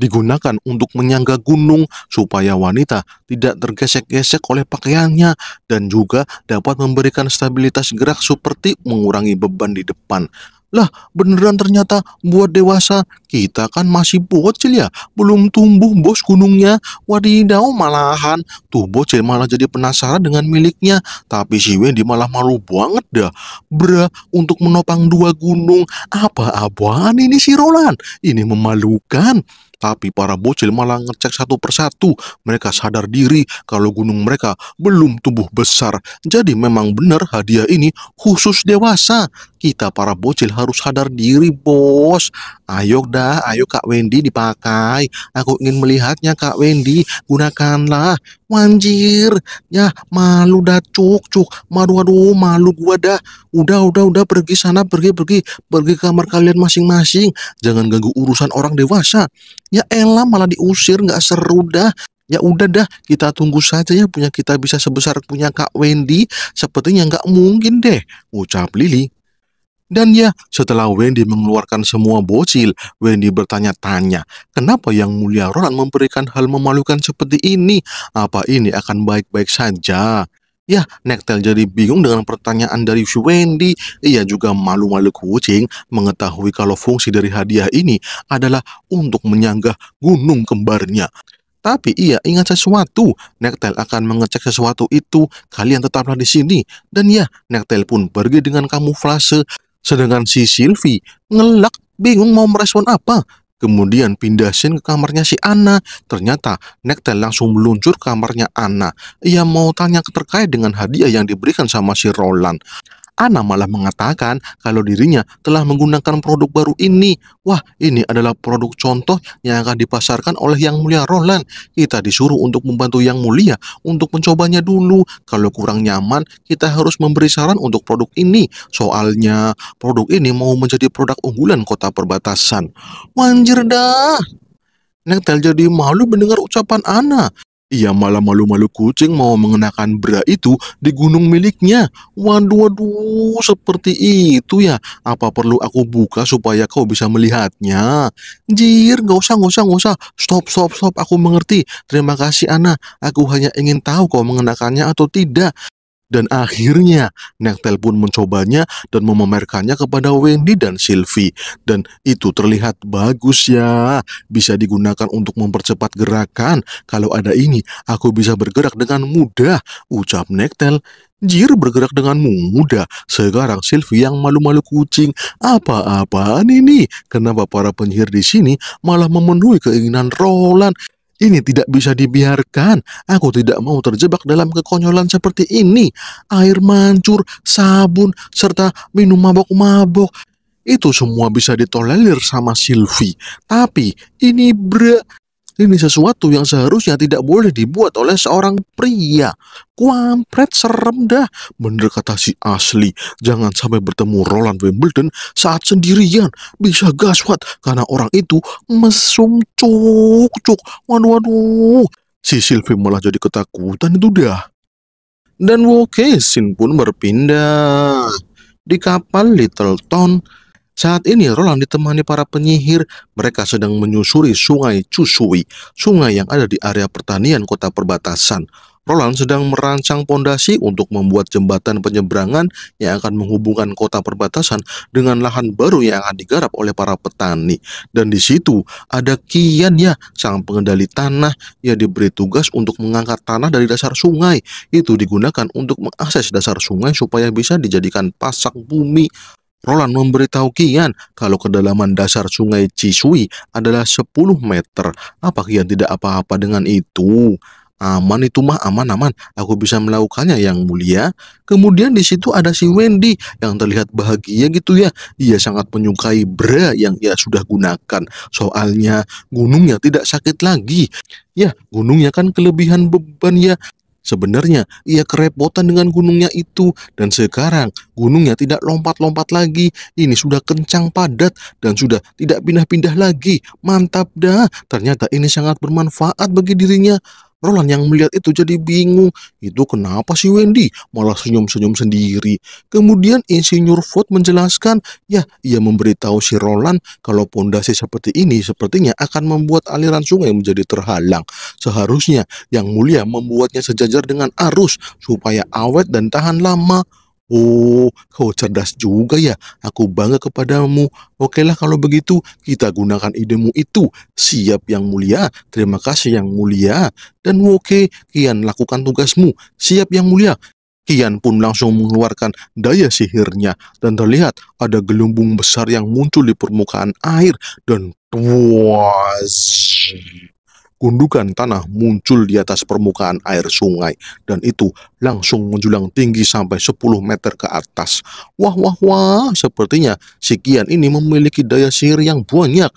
digunakan untuk menyangga gunung supaya wanita tidak tergesek-gesek oleh pakaiannya dan juga dapat memberikan stabilitas gerak seperti mengurangi beban di depan. Lah, beneran ternyata buat dewasa, kita kan masih bocil ya, belum tumbuh bos gunungnya. wadidaw malahan, tuh bocil malah jadi penasaran dengan miliknya. Tapi si Wendy malah malu banget dah. Bra, untuk menopang dua gunung, apa-apaan ini si Roland? Ini memalukan. Tapi para bocil malah ngecek satu persatu. Mereka sadar diri kalau gunung mereka belum tumbuh besar. Jadi memang benar hadiah ini khusus dewasa. Kita para bocil harus sadar diri, bos. Ayo dah, ayo Kak Wendy dipakai. Aku ingin melihatnya Kak Wendy. Gunakanlah. Wanjir, ya malu dah cuk cuk. Malu aduh, malu gua dah. Udah udah udah pergi sana pergi pergi pergi ke kamar kalian masing-masing. Jangan ganggu urusan orang dewasa. Ya elah malah diusir nggak seru dah. Ya udah dah, kita tunggu saja ya punya kita bisa sebesar punya Kak Wendy. Sepertinya nggak mungkin deh, ucap Lili. Dan ya, setelah Wendy mengeluarkan semua bocil, Wendy bertanya-tanya, kenapa Yang Mulia Roland memberikan hal memalukan seperti ini? Apa ini akan baik-baik saja? Ya, Nektel jadi bingung dengan pertanyaan dari Wendy. Ia juga malu-malu kucing mengetahui kalau fungsi dari hadiah ini adalah untuk menyanggah gunung kembarnya. Tapi ia ingat sesuatu. Nektel akan mengecek sesuatu itu. Kalian tetaplah di sini. Dan ya, Nektel pun pergi dengan kamuflase Sedangkan si Sylvie ngelak bingung mau merespon apa. Kemudian pindah scene ke kamarnya si Anna Ternyata Nektel langsung meluncur kamarnya Anna Ia mau tanya terkait dengan hadiah yang diberikan sama si Roland. Ana malah mengatakan kalau dirinya telah menggunakan produk baru ini. Wah, ini adalah produk contoh yang akan dipasarkan oleh Yang Mulia Roland. Kita disuruh untuk membantu Yang Mulia untuk mencobanya dulu. Kalau kurang nyaman, kita harus memberi saran untuk produk ini. Soalnya produk ini mau menjadi produk unggulan kota perbatasan. Wanjir dah! Nektel jadi malu mendengar ucapan Ana. Ia malah malu-malu kucing mau mengenakan bra itu di gunung miliknya. Waduh, waduh, seperti itu ya. Apa perlu aku buka supaya kau bisa melihatnya? Jir, gak usah, gak usah, gak usah. Stop, stop, stop. Aku mengerti. Terima kasih, Ana. Aku hanya ingin tahu kau mengenakannya atau tidak. Dan akhirnya Nektel pun mencobanya dan memamerkannya kepada Wendy dan Sylvie. Dan itu terlihat bagus ya. Bisa digunakan untuk mempercepat gerakan. Kalau ada ini, aku bisa bergerak dengan mudah, ucap Nektel. Jir bergerak dengan mudah. Sekarang Sylvie yang malu-malu kucing. Apa-apaan ini? Kenapa para penyihir di sini malah memenuhi keinginan Roland? Ini tidak bisa dibiarkan. Aku tidak mau terjebak dalam kekonyolan seperti ini. Air mancur, sabun, serta minum mabok-mabok. Itu semua bisa ditolerir sama Sylvie. Tapi ini bre ini sesuatu yang seharusnya tidak boleh dibuat oleh seorang pria. Kuampret serem dah. Bener kata si Asli. Jangan sampai bertemu Roland Wimbledon saat sendirian. Bisa gaswat karena orang itu mesum cuk cuk. Waduh waduh. Si Sylvie malah jadi ketakutan itu dah. Dan sin pun berpindah. Di kapal Little Town, saat ini Roland ditemani para penyihir, mereka sedang menyusuri sungai Cusui, sungai yang ada di area pertanian kota perbatasan. Roland sedang merancang pondasi untuk membuat jembatan penyeberangan yang akan menghubungkan kota perbatasan dengan lahan baru yang akan digarap oleh para petani. Dan di situ ada Kian ya, sang pengendali tanah yang diberi tugas untuk mengangkat tanah dari dasar sungai. Itu digunakan untuk mengakses dasar sungai supaya bisa dijadikan pasak bumi. Roland memberitahu Kian kalau kedalaman dasar sungai Cisui adalah 10 meter. Apa Kian tidak apa-apa dengan itu? Aman itu mah aman-aman, aku bisa melakukannya yang mulia. Kemudian di situ ada si Wendy yang terlihat bahagia gitu ya. Ia sangat menyukai bra yang ia sudah gunakan. Soalnya gunungnya tidak sakit lagi. Ya, gunungnya kan kelebihan beban ya. Sebenarnya ia kerepotan dengan gunungnya itu dan sekarang gunungnya tidak lompat-lompat lagi. Ini sudah kencang padat dan sudah tidak pindah-pindah lagi. Mantap dah, ternyata ini sangat bermanfaat bagi dirinya. Roland yang melihat itu jadi bingung. Itu kenapa sih Wendy? Malah senyum-senyum sendiri. Kemudian Insinyur Ford menjelaskan, ya ia memberitahu si Roland kalau pondasi seperti ini sepertinya akan membuat aliran sungai menjadi terhalang. Seharusnya yang mulia membuatnya sejajar dengan arus supaya awet dan tahan lama. Oh, kau cerdas juga ya. Aku bangga kepadamu. Oke lah kalau begitu, kita gunakan idemu itu. Siap yang mulia, terima kasih yang mulia. Dan oke, Kian lakukan tugasmu. Siap yang mulia. Kian pun langsung mengeluarkan daya sihirnya dan terlihat ada gelembung besar yang muncul di permukaan air dan tuas gundukan tanah muncul di atas permukaan air sungai dan itu langsung menjulang tinggi sampai 10 meter ke atas. Wah wah wah, sepertinya si Kian ini memiliki daya sihir yang banyak.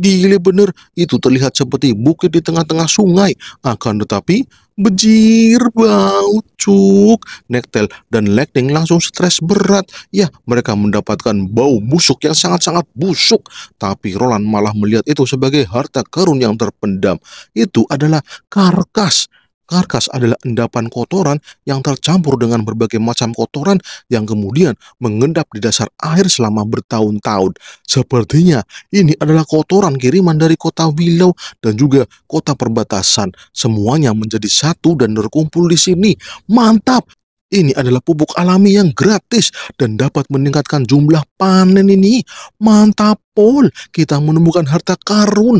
Gile bener, itu terlihat seperti bukit di tengah-tengah sungai. Akan tetapi bejir, bau, cuk, nektel, dan lekting langsung stres berat. Ya, mereka mendapatkan bau busuk yang sangat-sangat busuk. Tapi Roland malah melihat itu sebagai harta karun yang terpendam. Itu adalah karkas Karkas adalah endapan kotoran yang tercampur dengan berbagai macam kotoran yang kemudian mengendap di dasar air selama bertahun-tahun. Sepertinya ini adalah kotoran kiriman dari kota Willow dan juga kota perbatasan. Semuanya menjadi satu dan terkumpul di sini. Mantap! Ini adalah pupuk alami yang gratis dan dapat meningkatkan jumlah panen ini. Mantap, Pol. Kita menemukan harta karun.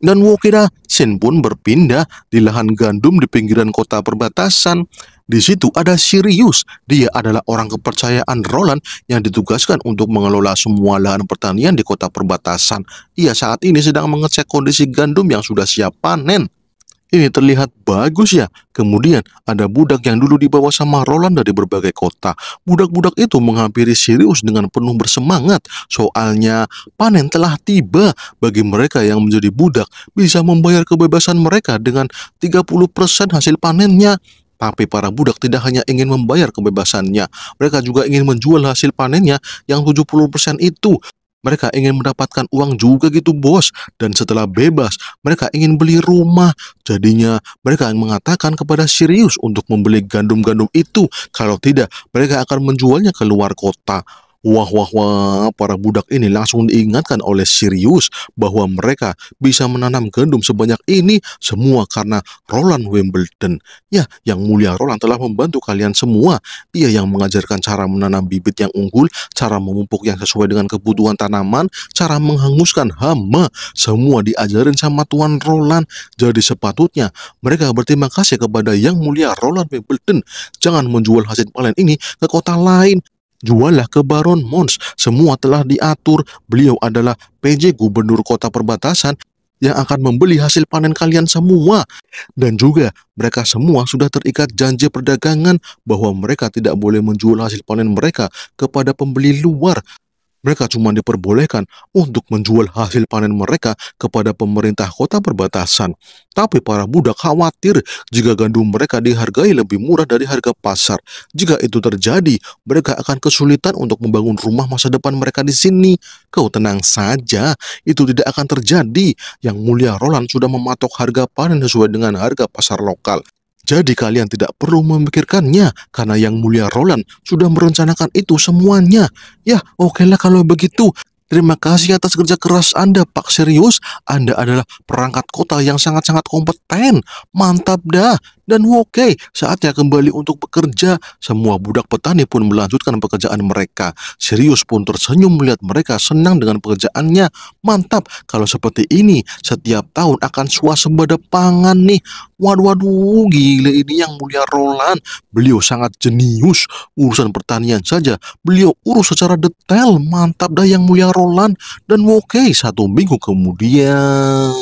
Dan Wokira Shin pun berpindah di lahan gandum di pinggiran kota perbatasan. Di situ ada Sirius. Dia adalah orang kepercayaan Roland yang ditugaskan untuk mengelola semua lahan pertanian di kota perbatasan. Ia saat ini sedang mengecek kondisi gandum yang sudah siap panen ini terlihat bagus ya. Kemudian ada budak yang dulu dibawa sama Roland dari berbagai kota. Budak-budak itu menghampiri Sirius dengan penuh bersemangat. Soalnya panen telah tiba bagi mereka yang menjadi budak bisa membayar kebebasan mereka dengan 30% hasil panennya. Tapi para budak tidak hanya ingin membayar kebebasannya, mereka juga ingin menjual hasil panennya yang 70% itu mereka ingin mendapatkan uang juga gitu bos. Dan setelah bebas, mereka ingin beli rumah. Jadinya mereka mengatakan kepada Sirius untuk membeli gandum-gandum itu. Kalau tidak, mereka akan menjualnya ke luar kota. Wah wah wah, para budak ini langsung diingatkan oleh Sirius bahwa mereka bisa menanam gandum sebanyak ini semua karena Roland Wimbledon. Ya, yang mulia Roland telah membantu kalian semua. Ia yang mengajarkan cara menanam bibit yang unggul, cara memupuk yang sesuai dengan kebutuhan tanaman, cara menghanguskan hama. Semua diajarin sama Tuan Roland. Jadi sepatutnya mereka berterima kasih kepada yang mulia Roland Wimbledon. Jangan menjual hasil panen ini ke kota lain Juallah ke Baron Mons, semua telah diatur. Beliau adalah PJ Gubernur Kota Perbatasan yang akan membeli hasil panen kalian semua. Dan juga mereka semua sudah terikat janji perdagangan bahwa mereka tidak boleh menjual hasil panen mereka kepada pembeli luar mereka cuma diperbolehkan untuk menjual hasil panen mereka kepada pemerintah kota perbatasan. Tapi para budak khawatir jika gandum mereka dihargai lebih murah dari harga pasar. Jika itu terjadi, mereka akan kesulitan untuk membangun rumah masa depan mereka di sini. Kau tenang saja, itu tidak akan terjadi. Yang mulia Roland sudah mematok harga panen sesuai dengan harga pasar lokal. Jadi kalian tidak perlu memikirkannya karena yang mulia Roland sudah merencanakan itu semuanya. Ya, okelah okay kalau begitu. Terima kasih atas kerja keras Anda, Pak. Serius, Anda adalah perangkat kota yang sangat-sangat kompeten. Mantap dah. Dan oke, okay, saatnya kembali untuk bekerja. Semua budak petani pun melanjutkan pekerjaan mereka. Serius pun tersenyum melihat mereka senang dengan pekerjaannya. Mantap, kalau seperti ini, setiap tahun akan suasembada pangan nih. Waduh, waduh, gile ini yang mulia Roland. Beliau sangat jenius. Urusan pertanian saja, beliau urus secara detail. Mantap dah yang mulia Roland. Roland dan Woke satu minggu kemudian.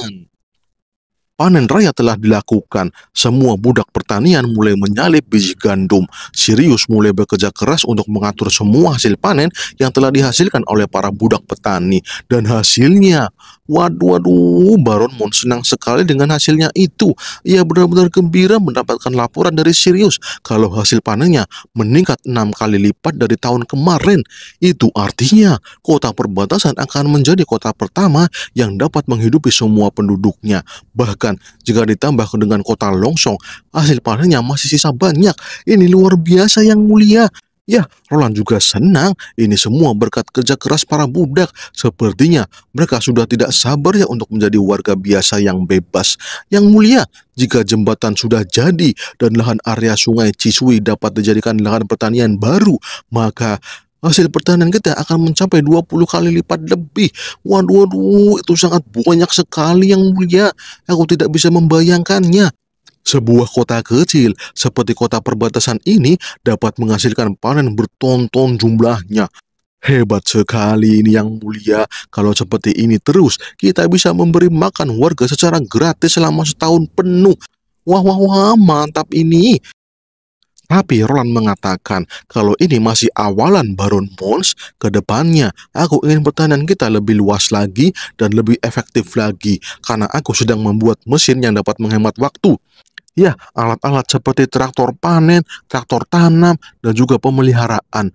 Panen raya telah dilakukan, semua budak pertanian mulai menyalip biji gandum. Sirius mulai bekerja keras untuk mengatur semua hasil panen yang telah dihasilkan oleh para budak petani. Dan hasilnya, Waduh, waduh, Baron Moon senang sekali dengan hasilnya itu. Ia benar-benar gembira mendapatkan laporan dari Sirius kalau hasil panennya meningkat enam kali lipat dari tahun kemarin. Itu artinya kota perbatasan akan menjadi kota pertama yang dapat menghidupi semua penduduknya. Bahkan jika ditambah dengan kota Longsong, hasil panennya masih sisa banyak. Ini luar biasa yang mulia. Ya, Roland juga senang. Ini semua berkat kerja keras para budak. Sepertinya mereka sudah tidak sabar ya untuk menjadi warga biasa yang bebas. Yang mulia, jika jembatan sudah jadi dan lahan area sungai Cisui dapat dijadikan lahan pertanian baru, maka hasil pertanian kita akan mencapai 20 kali lipat lebih. Waduh, waduh, itu sangat banyak sekali yang mulia. Aku tidak bisa membayangkannya. Sebuah kota kecil seperti kota perbatasan ini dapat menghasilkan panen bertonton jumlahnya. Hebat sekali ini yang mulia. Kalau seperti ini terus, kita bisa memberi makan warga secara gratis selama setahun penuh. Wah, wah, wah, mantap ini. Tapi Roland mengatakan kalau ini masih awalan Baron Mons, kedepannya aku ingin pertanian kita lebih luas lagi dan lebih efektif lagi karena aku sedang membuat mesin yang dapat menghemat waktu. Ya, alat-alat seperti traktor panen, traktor tanam, dan juga pemeliharaan.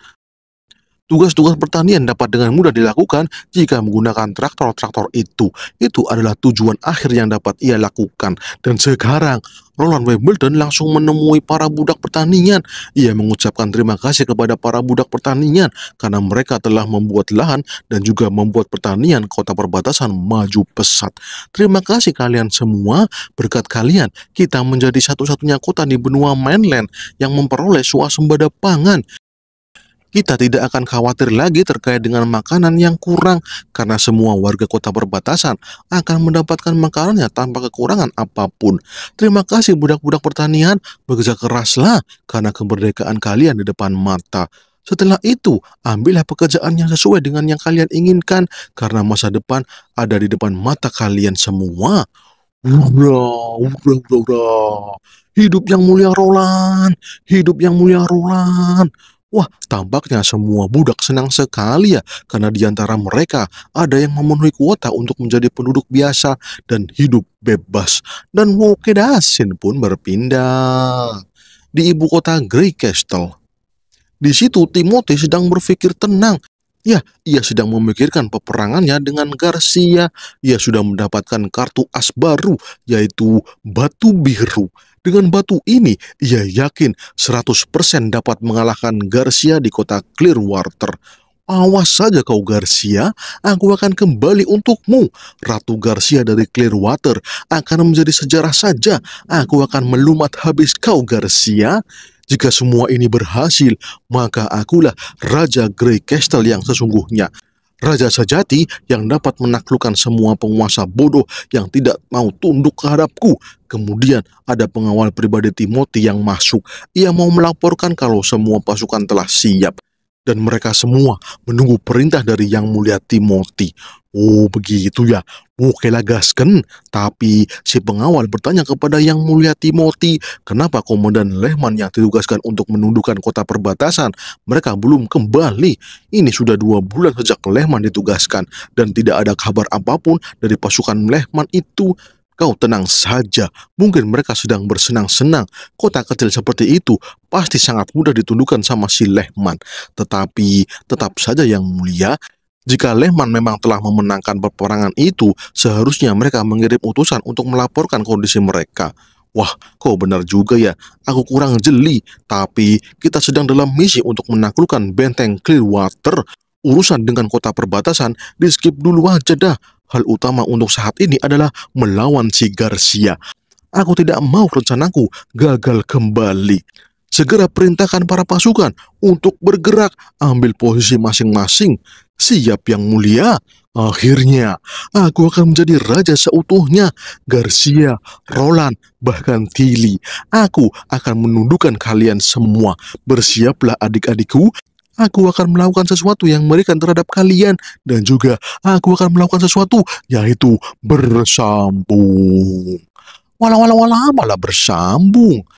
Tugas-tugas pertanian dapat dengan mudah dilakukan jika menggunakan traktor-traktor itu. Itu adalah tujuan akhir yang dapat ia lakukan. Dan sekarang, Roland Wimbledon langsung menemui para budak pertanian. Ia mengucapkan terima kasih kepada para budak pertanian karena mereka telah membuat lahan dan juga membuat pertanian kota perbatasan maju pesat. Terima kasih kalian semua. Berkat kalian, kita menjadi satu-satunya kota di benua mainland yang memperoleh suasembada pangan kita tidak akan khawatir lagi terkait dengan makanan yang kurang karena semua warga kota perbatasan akan mendapatkan makanannya tanpa kekurangan apapun. Terima kasih budak-budak pertanian, bekerja keraslah karena kemerdekaan kalian di depan mata. Setelah itu, ambillah pekerjaan yang sesuai dengan yang kalian inginkan karena masa depan ada di depan mata kalian semua. Hurra, hurra, hurra, Hidup yang mulia Roland, hidup yang mulia Roland. Wah, tampaknya semua budak senang sekali ya, karena di antara mereka ada yang memenuhi kuota untuk menjadi penduduk biasa dan hidup bebas. Dan Wokedasin pun berpindah di ibu kota Grey Castle. Di situ Timothy sedang berpikir tenang. Ya, ia sedang memikirkan peperangannya dengan Garcia. Ia sudah mendapatkan kartu as baru, yaitu Batu Biru dengan batu ini, ia yakin 100% dapat mengalahkan Garcia di kota Clearwater. Awas saja kau Garcia, aku akan kembali untukmu. Ratu Garcia dari Clearwater akan menjadi sejarah saja. Aku akan melumat habis kau Garcia. Jika semua ini berhasil, maka akulah Raja Grey Castle yang sesungguhnya raja sejati yang dapat menaklukkan semua penguasa bodoh yang tidak mau tunduk ke hadapku. Kemudian ada pengawal pribadi Timoti yang masuk. Ia mau melaporkan kalau semua pasukan telah siap. Dan mereka semua menunggu perintah dari Yang Mulia Timoti. Oh begitu ya, Mukelagaskan, tapi si pengawal bertanya kepada Yang Mulia Timothy, kenapa Komandan Lehman yang ditugaskan untuk menundukkan kota perbatasan, mereka belum kembali. Ini sudah dua bulan sejak Lehman ditugaskan, dan tidak ada kabar apapun dari pasukan Lehman itu. Kau tenang saja, mungkin mereka sedang bersenang-senang. Kota kecil seperti itu pasti sangat mudah ditundukkan sama si Lehman. Tetapi tetap saja yang mulia, jika Lehman memang telah memenangkan peperangan itu, seharusnya mereka mengirim utusan untuk melaporkan kondisi mereka. Wah, kok benar juga ya, aku kurang jeli, tapi kita sedang dalam misi untuk menaklukkan benteng Clearwater. Urusan dengan kota perbatasan, di skip dulu aja dah. Hal utama untuk saat ini adalah melawan si Garcia. Aku tidak mau rencanaku gagal kembali segera perintahkan para pasukan untuk bergerak, ambil posisi masing-masing. Siap yang mulia, akhirnya aku akan menjadi raja seutuhnya, Garcia, Roland, bahkan Tilly. Aku akan menundukkan kalian semua. Bersiaplah adik-adikku, aku akan melakukan sesuatu yang mengerikan terhadap kalian dan juga aku akan melakukan sesuatu yaitu bersambung. Walau-walau malah bersambung.